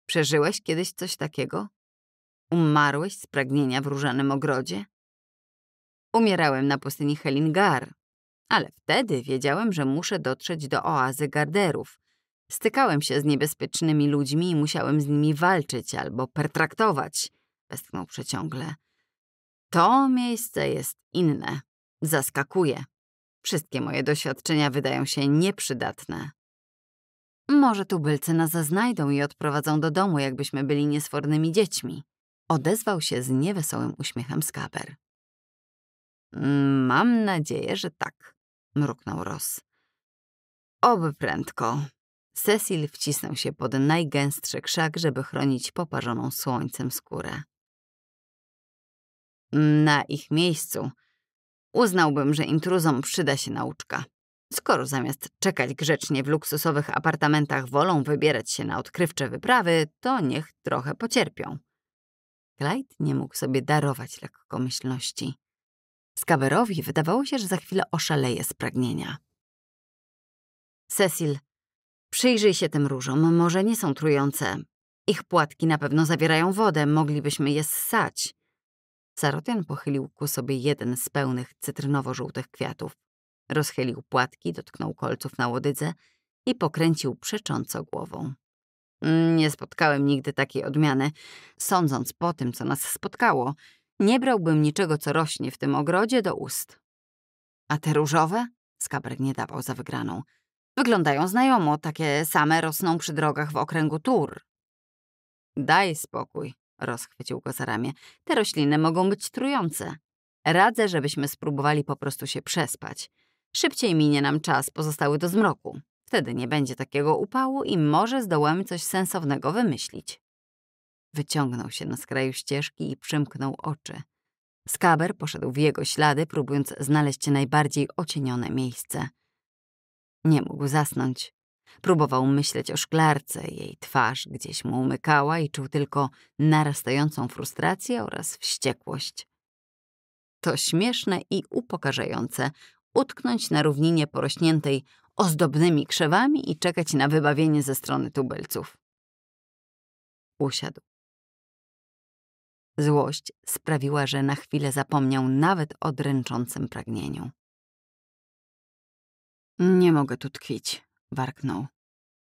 przeżyłeś kiedyś coś takiego? Umarłeś z pragnienia w różanym ogrodzie? Umierałem na pustyni Helingar, ale wtedy wiedziałem, że muszę dotrzeć do oazy garderów, Stykałem się z niebezpiecznymi ludźmi i musiałem z nimi walczyć albo pertraktować, westchnął przeciągle. To miejsce jest inne, zaskakuje. Wszystkie moje doświadczenia wydają się nieprzydatne. Może tubylcy nas zaznajdą i odprowadzą do domu, jakbyśmy byli niesfornymi dziećmi. Odezwał się z niewesołym uśmiechem skaper. Mam nadzieję, że tak, mruknął Ross. Oby prędko. Cecil wcisnął się pod najgęstszy krzak, żeby chronić poparzoną słońcem skórę. Na ich miejscu uznałbym, że intruzom przyda się nauczka. Skoro zamiast czekać grzecznie w luksusowych apartamentach wolą wybierać się na odkrywcze wyprawy, to niech trochę pocierpią. Clyde nie mógł sobie darować lekkomyślności. Skaberowi wydawało się, że za chwilę oszaleje z pragnienia. Cecil Przyjrzyj się tym różom, może nie są trujące. Ich płatki na pewno zawierają wodę, moglibyśmy je ssać. Sarotian pochylił ku sobie jeden z pełnych cytrynowo-żółtych kwiatów. Rozchylił płatki, dotknął kolców na łodydze i pokręcił przecząco głową. Nie spotkałem nigdy takiej odmiany. Sądząc po tym, co nas spotkało, nie brałbym niczego, co rośnie w tym ogrodzie, do ust. A te różowe? Skabrek nie dawał za wygraną. Wyglądają znajomo, takie same rosną przy drogach w okręgu Tur. Daj spokój, rozchwycił go za ramię. Te rośliny mogą być trujące. Radzę, żebyśmy spróbowali po prostu się przespać. Szybciej minie nam czas pozostały do zmroku. Wtedy nie będzie takiego upału i może zdołamy coś sensownego wymyślić. Wyciągnął się na skraju ścieżki i przymknął oczy. Skaber poszedł w jego ślady, próbując znaleźć najbardziej ocienione miejsce. Nie mógł zasnąć. Próbował myśleć o szklarce, jej twarz gdzieś mu umykała i czuł tylko narastającą frustrację oraz wściekłość. To śmieszne i upokarzające utknąć na równinie porośniętej ozdobnymi krzewami i czekać na wybawienie ze strony tubelców. Usiadł. Złość sprawiła, że na chwilę zapomniał nawet o dręczącym pragnieniu. Nie mogę tu tkwić, warknął.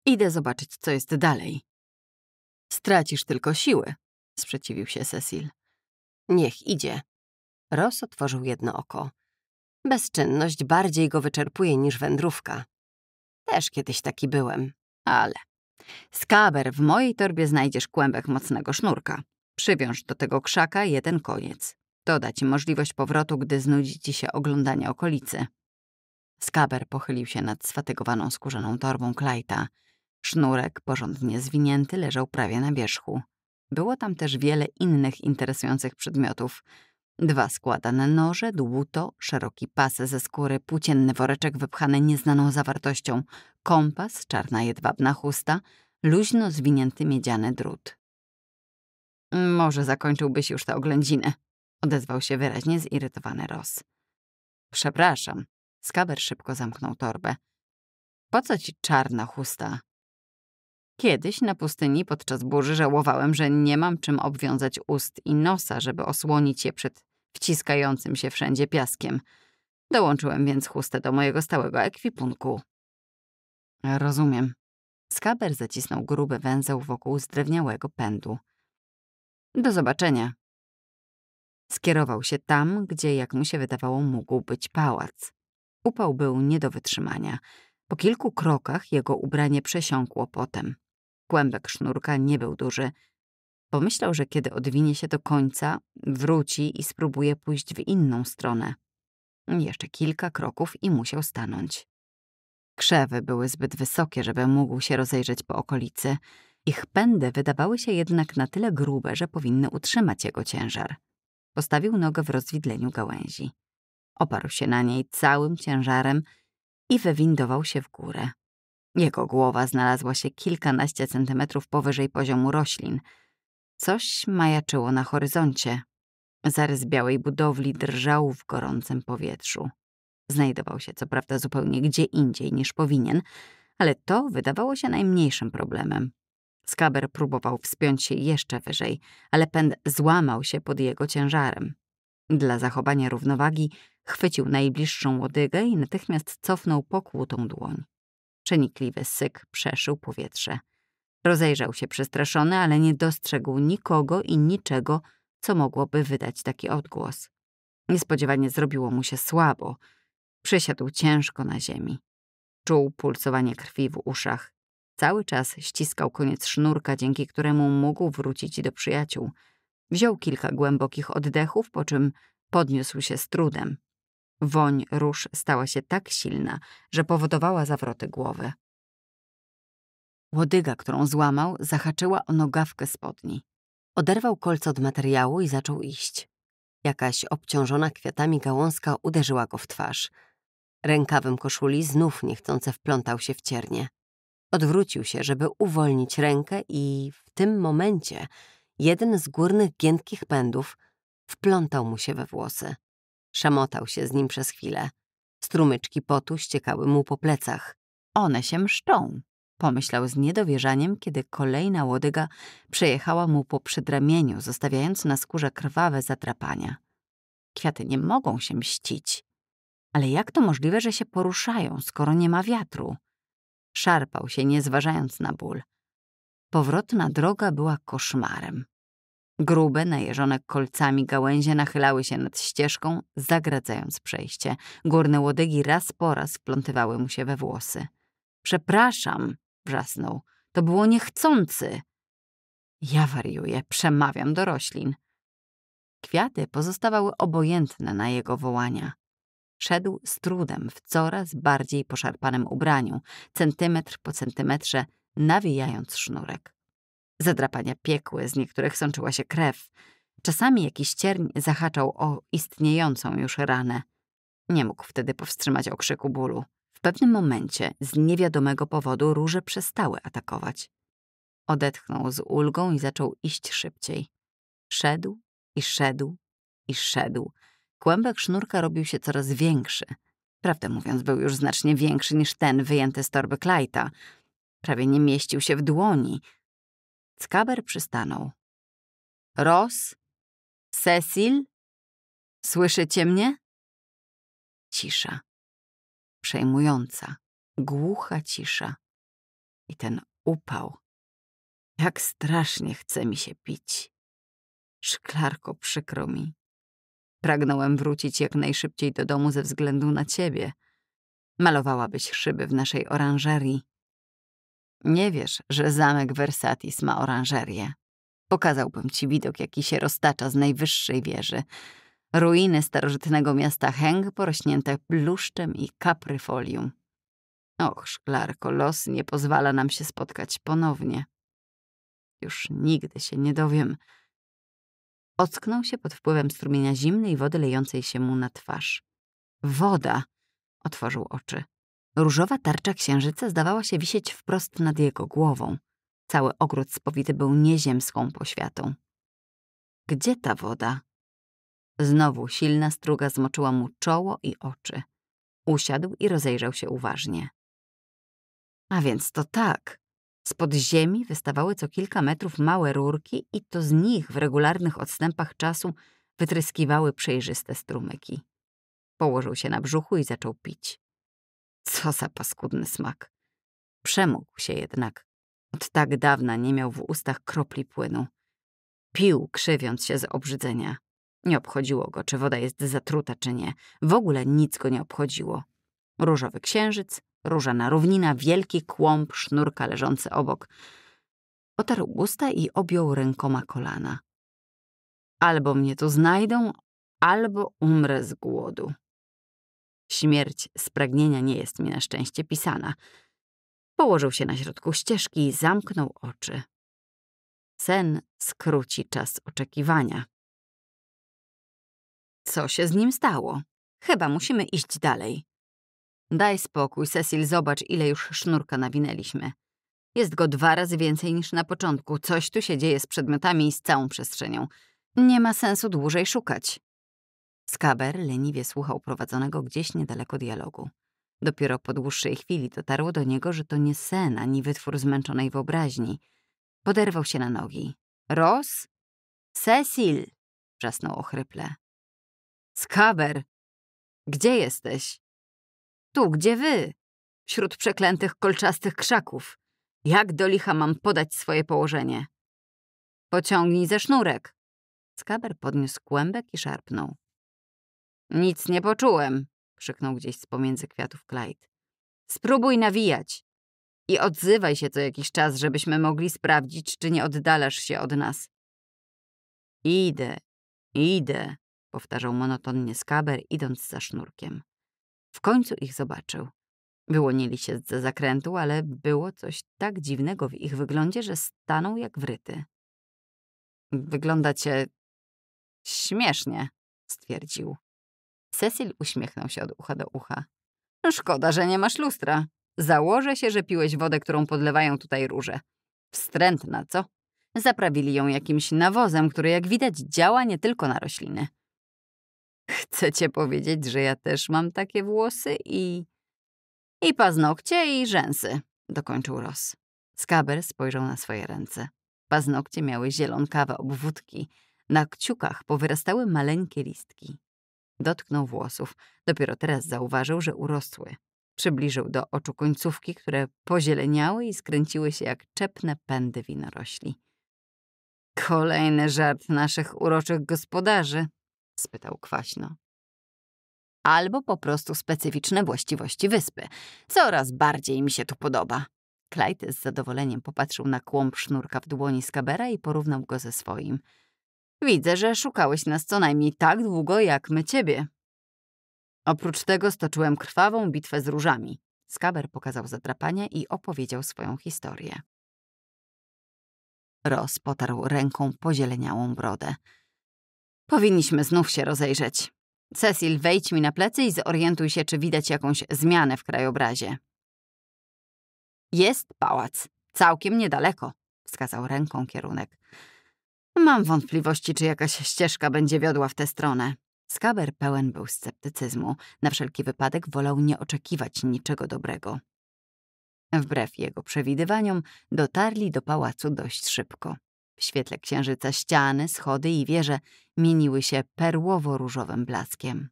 Idę zobaczyć, co jest dalej. Stracisz tylko siły, sprzeciwił się Cecil. Niech idzie. Ross otworzył jedno oko. Bezczynność bardziej go wyczerpuje niż wędrówka. Też kiedyś taki byłem, ale... Skaber, w mojej torbie znajdziesz kłębek mocnego sznurka. Przywiąż do tego krzaka jeden koniec. To da ci możliwość powrotu, gdy znudzi ci się oglądanie okolicy. Skaber pochylił się nad sfatygowaną skórzaną torbą Klajta. Sznurek, porządnie zwinięty, leżał prawie na wierzchu. Było tam też wiele innych interesujących przedmiotów. Dwa składane noże, dłuto, szeroki pas ze skóry, płócienny woreczek wypchany nieznaną zawartością, kompas, czarna jedwabna chusta, luźno zwinięty miedziany drut. Może zakończyłbyś już tę oględzinę, odezwał się wyraźnie zirytowany Ros. Przepraszam, Skaber szybko zamknął torbę. Po co ci czarna chusta? Kiedyś na pustyni podczas burzy żałowałem, że nie mam czym obwiązać ust i nosa, żeby osłonić je przed wciskającym się wszędzie piaskiem. Dołączyłem więc chustę do mojego stałego ekwipunku. Rozumiem. Skaber zacisnął gruby węzeł wokół zdrewniałego pędu. Do zobaczenia. Skierował się tam, gdzie, jak mu się wydawało, mógł być pałac. Upał był nie do wytrzymania. Po kilku krokach jego ubranie przesiąkło potem. Kłębek sznurka nie był duży. Pomyślał, że kiedy odwinie się do końca, wróci i spróbuje pójść w inną stronę. Jeszcze kilka kroków i musiał stanąć. Krzewy były zbyt wysokie, żeby mógł się rozejrzeć po okolicy. Ich pędy wydawały się jednak na tyle grube, że powinny utrzymać jego ciężar. Postawił nogę w rozwidleniu gałęzi oparł się na niej całym ciężarem i wywindował się w górę. Jego głowa znalazła się kilkanaście centymetrów powyżej poziomu roślin. Coś majaczyło na horyzoncie. Zarys białej budowli drżał w gorącym powietrzu. Znajdował się co prawda zupełnie gdzie indziej niż powinien, ale to wydawało się najmniejszym problemem. Skaber próbował wspiąć się jeszcze wyżej, ale pęd złamał się pod jego ciężarem. Dla zachowania równowagi Chwycił najbliższą łodygę i natychmiast cofnął pokłutą dłoń. Przenikliwy syk przeszył powietrze. Rozejrzał się przestraszony, ale nie dostrzegł nikogo i niczego, co mogłoby wydać taki odgłos. Niespodziewanie zrobiło mu się słabo. Przysiadł ciężko na ziemi. Czuł pulsowanie krwi w uszach. Cały czas ściskał koniec sznurka, dzięki któremu mógł wrócić do przyjaciół. Wziął kilka głębokich oddechów, po czym podniósł się z trudem. Woń róż stała się tak silna, że powodowała zawroty głowy. Łodyga, którą złamał, zahaczyła o nogawkę spodni. Oderwał kolce od materiału i zaczął iść. Jakaś obciążona kwiatami gałązka uderzyła go w twarz. Rękawem koszuli znów niechcące wplątał się w ciernie. Odwrócił się, żeby uwolnić rękę i w tym momencie jeden z górnych giętkich pędów wplątał mu się we włosy. Szamotał się z nim przez chwilę. Strumyczki potu ściekały mu po plecach. One się mszczą, pomyślał z niedowierzaniem, kiedy kolejna łodyga przejechała mu po przedramieniu, zostawiając na skórze krwawe zatrapania. Kwiaty nie mogą się mścić. Ale jak to możliwe, że się poruszają, skoro nie ma wiatru? Szarpał się, nie zważając na ból. Powrotna droga była koszmarem. Grube, najeżone kolcami gałęzie nachylały się nad ścieżką, zagradzając przejście. Górne łodygi raz po raz wplątywały mu się we włosy. Przepraszam, wrzasnął. To było niechcący. Ja wariuję, przemawiam do roślin. Kwiaty pozostawały obojętne na jego wołania. Szedł z trudem w coraz bardziej poszarpanym ubraniu, centymetr po centymetrze, nawijając sznurek zadrapania piekły, z niektórych sączyła się krew. Czasami jakiś cierń zahaczał o istniejącą już ranę. Nie mógł wtedy powstrzymać okrzyku bólu. W pewnym momencie z niewiadomego powodu róże przestały atakować. Odetchnął z ulgą i zaczął iść szybciej. Szedł i szedł i szedł. Kłębek sznurka robił się coraz większy. Prawdę mówiąc, był już znacznie większy niż ten wyjęty z torby Klajta. Prawie nie mieścił się w dłoni, Skaber przystanął. Ros? Cecil? Słyszycie mnie? Cisza. Przejmująca, głucha cisza. I ten upał. Jak strasznie chce mi się pić. Szklarko, przykro mi. Pragnąłem wrócić jak najszybciej do domu ze względu na ciebie. Malowałabyś szyby w naszej oranżerii. Nie wiesz, że zamek Versatis ma oranżerię. Pokazałbym ci widok, jaki się roztacza z najwyższej wieży. Ruiny starożytnego miasta Heng porośnięte bluszczem i kapryfolium. Och, szklarko, los nie pozwala nam się spotkać ponownie. Już nigdy się nie dowiem. Ocknął się pod wpływem strumienia zimnej wody lejącej się mu na twarz. Woda! Otworzył oczy. Różowa tarcza księżyca zdawała się wisieć wprost nad jego głową. Cały ogród spowity był nieziemską poświatą. Gdzie ta woda? Znowu silna struga zmoczyła mu czoło i oczy. Usiadł i rozejrzał się uważnie. A więc to tak. Spod ziemi wystawały co kilka metrów małe rurki i to z nich w regularnych odstępach czasu wytryskiwały przejrzyste strumyki. Położył się na brzuchu i zaczął pić. Co za paskudny smak. Przemógł się jednak. Od tak dawna nie miał w ustach kropli płynu. Pił, krzywiąc się z obrzydzenia. Nie obchodziło go, czy woda jest zatruta, czy nie. W ogóle nic go nie obchodziło. Różowy księżyc, różana równina, wielki kłąb sznurka leżący obok. Otarł usta i objął rękoma kolana. Albo mnie tu znajdą, albo umrę z głodu. Śmierć z pragnienia nie jest mi na szczęście pisana. Położył się na środku ścieżki i zamknął oczy. Sen skróci czas oczekiwania. Co się z nim stało? Chyba musimy iść dalej. Daj spokój, Cecil, zobacz, ile już sznurka nawinęliśmy. Jest go dwa razy więcej niż na początku. Coś tu się dzieje z przedmiotami i z całą przestrzenią. Nie ma sensu dłużej szukać. Skaber leniwie słuchał prowadzonego gdzieś niedaleko dialogu. Dopiero po dłuższej chwili dotarło do niego, że to nie sen ani wytwór zmęczonej wyobraźni. Poderwał się na nogi. Ros? Cecil! wrzasnął ochryple. Skaber! Gdzie jesteś? Tu, gdzie wy? Wśród przeklętych kolczastych krzaków. Jak do licha mam podać swoje położenie? Pociągnij ze sznurek. Skaber podniósł kłębek i szarpnął. Nic nie poczułem, krzyknął gdzieś z pomiędzy kwiatów Clyde. Spróbuj nawijać i odzywaj się co jakiś czas, żebyśmy mogli sprawdzić, czy nie oddalasz się od nas. Idę, idę, powtarzał monotonnie skaber, idąc za sznurkiem. W końcu ich zobaczył. Wyłonili się ze zakrętu, ale było coś tak dziwnego w ich wyglądzie, że stanął jak wryty. Wyglądacie śmiesznie, stwierdził. Cecil uśmiechnął się od ucha do ucha. Szkoda, że nie masz lustra. Założę się, że piłeś wodę, którą podlewają tutaj róże. na co? Zaprawili ją jakimś nawozem, który jak widać działa nie tylko na rośliny. Chcecie powiedzieć, że ja też mam takie włosy i... I paznokcie, i rzęsy, dokończył Ross. Skaber spojrzał na swoje ręce. Paznokcie miały zielonkawe obwódki. Na kciukach powyrastały maleńkie listki. Dotknął włosów. Dopiero teraz zauważył, że urosły. Przybliżył do oczu końcówki, które pozieleniały i skręciły się jak czepne pędy winorośli. Kolejny żart naszych uroczych gospodarzy? spytał kwaśno. Albo po prostu specyficzne właściwości wyspy. Coraz bardziej mi się tu podoba. Clyde z zadowoleniem popatrzył na kłąb sznurka w dłoni Skabera i porównał go ze swoim. Widzę, że szukałeś nas co najmniej tak długo, jak my ciebie. Oprócz tego stoczyłem krwawą bitwę z różami. Skaber pokazał zadrapanie i opowiedział swoją historię. Ros potarł ręką pozieleniałą brodę. Powinniśmy znów się rozejrzeć. Cecil, wejdź mi na plecy i zorientuj się, czy widać jakąś zmianę w krajobrazie. Jest pałac. Całkiem niedaleko, wskazał ręką kierunek. Mam wątpliwości, czy jakaś ścieżka będzie wiodła w tę stronę. Skaber pełen był sceptycyzmu. Na wszelki wypadek wolał nie oczekiwać niczego dobrego. Wbrew jego przewidywaniom, dotarli do pałacu dość szybko. W świetle księżyca ściany, schody i wieże mieniły się perłowo-różowym blaskiem.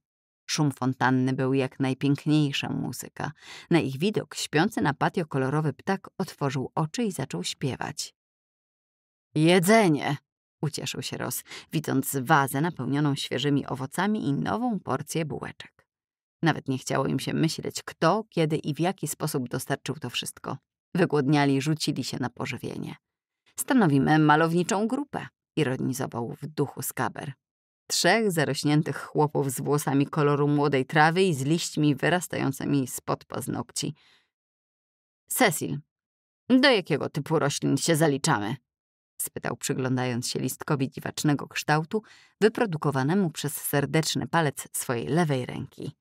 Szum fontanny był jak najpiękniejsza muzyka. Na ich widok śpiący na patio kolorowy ptak otworzył oczy i zaczął śpiewać. Jedzenie! ucieszył się Ros, widząc wazę napełnioną świeżymi owocami i nową porcję bułeczek. Nawet nie chciało im się myśleć, kto, kiedy i w jaki sposób dostarczył to wszystko. Wygłodniali rzucili się na pożywienie. Stanowimy malowniczą grupę, ironizował w duchu Skaber. Trzech zarośniętych chłopów z włosami koloru młodej trawy i z liśćmi wyrastającymi spod paznokci. Cecil, do jakiego typu roślin się zaliczamy? spytał, przyglądając się listkowi dziwacznego kształtu, wyprodukowanemu przez serdeczny palec swojej lewej ręki.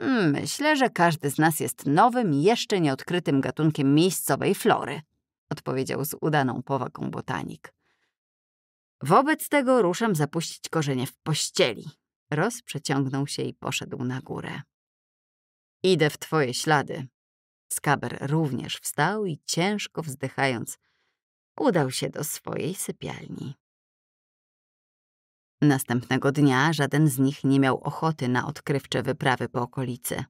Hmm, myślę, że każdy z nas jest nowym, jeszcze nieodkrytym gatunkiem miejscowej flory, odpowiedział z udaną powagą botanik. Wobec tego ruszam zapuścić korzenie w pościeli. Roz przeciągnął się i poszedł na górę. Idę w twoje ślady. Skaber również wstał i ciężko wzdychając udał się do swojej sypialni. Następnego dnia żaden z nich nie miał ochoty na odkrywcze wyprawy po okolicy.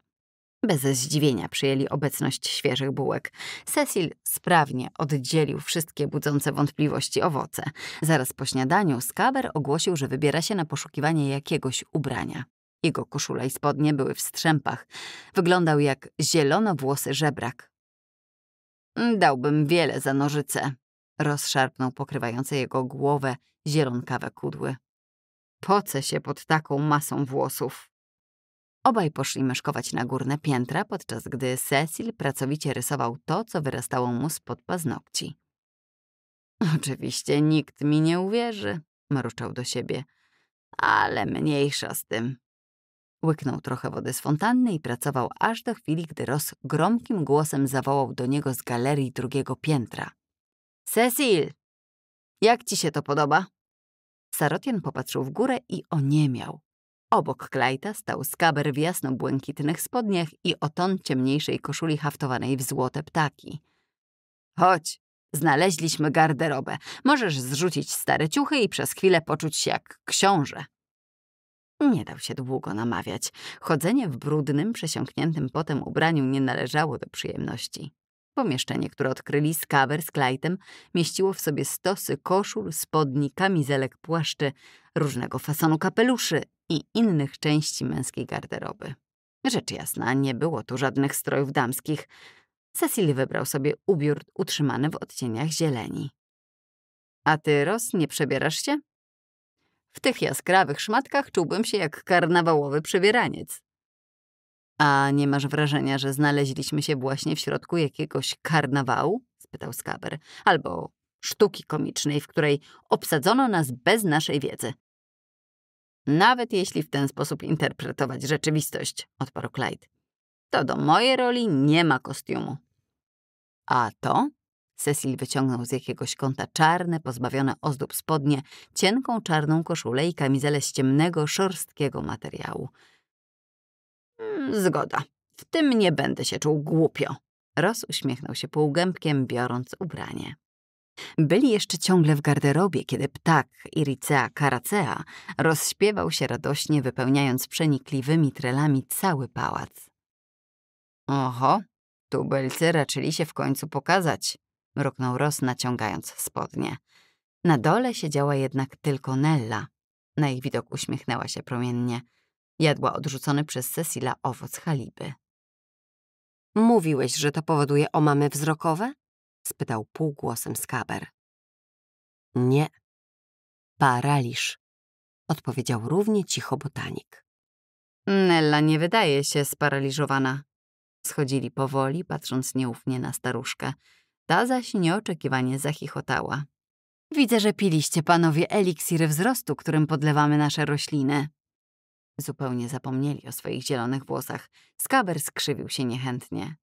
Bez zdziwienia przyjęli obecność świeżych bułek. Cecil sprawnie oddzielił wszystkie budzące wątpliwości owoce. Zaraz po śniadaniu Skaber ogłosił, że wybiera się na poszukiwanie jakiegoś ubrania. Jego koszula i spodnie były w strzępach. Wyglądał jak włosy żebrak. Dałbym wiele za nożyce, Rozszarpnął pokrywające jego głowę zielonkawe kudły. Poce się pod taką masą włosów. Obaj poszli myszkować na górne piętra, podczas gdy Cecil pracowicie rysował to, co wyrastało mu spod paznokci. Oczywiście nikt mi nie uwierzy, mruczał do siebie, ale mniejsza z tym. Łyknął trochę wody z fontanny i pracował aż do chwili, gdy Ross gromkim głosem zawołał do niego z galerii drugiego piętra. Cecil, jak ci się to podoba? Sarotian popatrzył w górę i oniemiał. Obok Klajta stał skaber w jasno-błękitnych spodniach i oton ciemniejszej koszuli haftowanej w złote ptaki. Chodź, znaleźliśmy garderobę. Możesz zrzucić stare ciuchy i przez chwilę poczuć się jak książę. Nie dał się długo namawiać. Chodzenie w brudnym, przesiąkniętym potem ubraniu nie należało do przyjemności. Pomieszczenie, które odkryli Skawer z Klajtem, mieściło w sobie stosy koszul, spodni, kamizelek, płaszczy, różnego fasonu kapeluszy i innych części męskiej garderoby. Rzecz jasna, nie było tu żadnych strojów damskich. Cecil wybrał sobie ubiór utrzymany w odcieniach zieleni. A ty, Ros, nie przebierasz się? W tych jaskrawych szmatkach czułbym się jak karnawałowy przebieraniec, a nie masz wrażenia, że znaleźliśmy się właśnie w środku jakiegoś karnawału? spytał Skaber. Albo sztuki komicznej, w której obsadzono nas bez naszej wiedzy. Nawet jeśli w ten sposób interpretować rzeczywistość, odparł Clyde. To do mojej roli nie ma kostiumu. A to? Cecil wyciągnął z jakiegoś kąta czarne, pozbawione ozdób spodnie, cienką czarną koszulę i kamizelę z ciemnego, szorstkiego materiału. Zgoda. W tym nie będę się czuł głupio. Ross uśmiechnął się półgębkiem, biorąc ubranie. Byli jeszcze ciągle w garderobie, kiedy ptak Iricea caracea rozśpiewał się radośnie, wypełniając przenikliwymi trelami cały pałac. Oho, tubelcy raczyli się w końcu pokazać, mruknął Ross, naciągając spodnie. Na dole siedziała jednak tylko Nella. Na ich widok uśmiechnęła się promiennie. Jadła odrzucony przez Cecila owoc haliby. Mówiłeś, że to powoduje omamy wzrokowe? spytał półgłosem skaber. Nie. Paraliż, odpowiedział równie cicho botanik. Nella nie wydaje się sparaliżowana. Schodzili powoli, patrząc nieufnie na staruszkę. Ta zaś nieoczekiwanie zachichotała. Widzę, że piliście panowie eliksiry wzrostu, którym podlewamy nasze rośliny. Zupełnie zapomnieli o swoich zielonych włosach. Skaber skrzywił się niechętnie.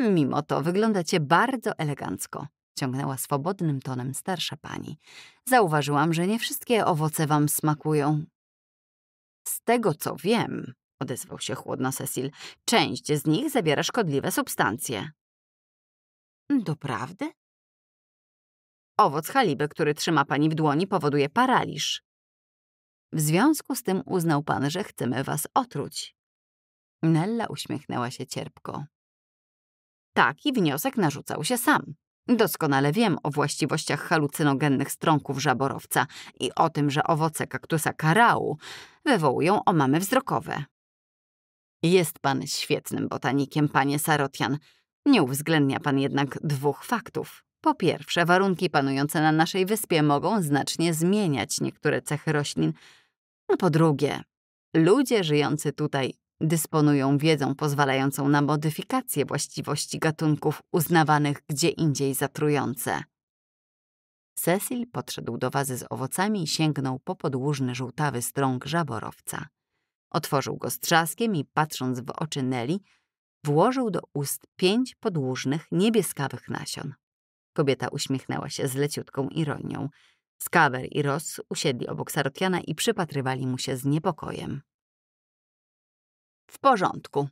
Mimo to wyglądacie bardzo elegancko, ciągnęła swobodnym tonem starsza pani. Zauważyłam, że nie wszystkie owoce wam smakują. Z tego co wiem, odezwał się chłodno Cecil, część z nich zawiera szkodliwe substancje. Doprawdy? Owoc haliby, który trzyma pani w dłoni, powoduje paraliż. W związku z tym uznał pan, że chcemy was otruć. Nella uśmiechnęła się cierpko. Taki wniosek narzucał się sam. Doskonale wiem o właściwościach halucynogennych strąków żaborowca i o tym, że owoce kaktusa karału wywołują omamy wzrokowe. Jest pan świetnym botanikiem, panie Sarotian. Nie uwzględnia pan jednak dwóch faktów. Po pierwsze, warunki panujące na naszej wyspie mogą znacznie zmieniać niektóre cechy roślin, a no, po drugie, ludzie żyjący tutaj dysponują wiedzą pozwalającą na modyfikację właściwości gatunków uznawanych gdzie indziej za trujące. Cecil podszedł do wazy z owocami i sięgnął po podłużny żółtawy strąg żaborowca. Otworzył go z trzaskiem i patrząc w oczy Nelly, włożył do ust pięć podłużnych, niebieskawych nasion. Kobieta uśmiechnęła się z leciutką ironią. Skawer i Ross usiedli obok Sarotiana i przypatrywali mu się z niepokojem. W porządku.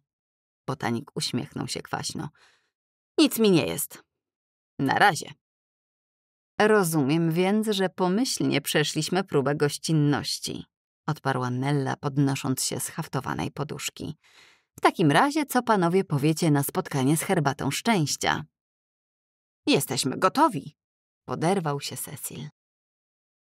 Botanik uśmiechnął się kwaśno. Nic mi nie jest. Na razie. Rozumiem więc, że pomyślnie przeszliśmy próbę gościnności, odparła Nella, podnosząc się z haftowanej poduszki. W takim razie, co panowie powiecie na spotkanie z herbatą szczęścia? Jesteśmy gotowi, poderwał się Cecil.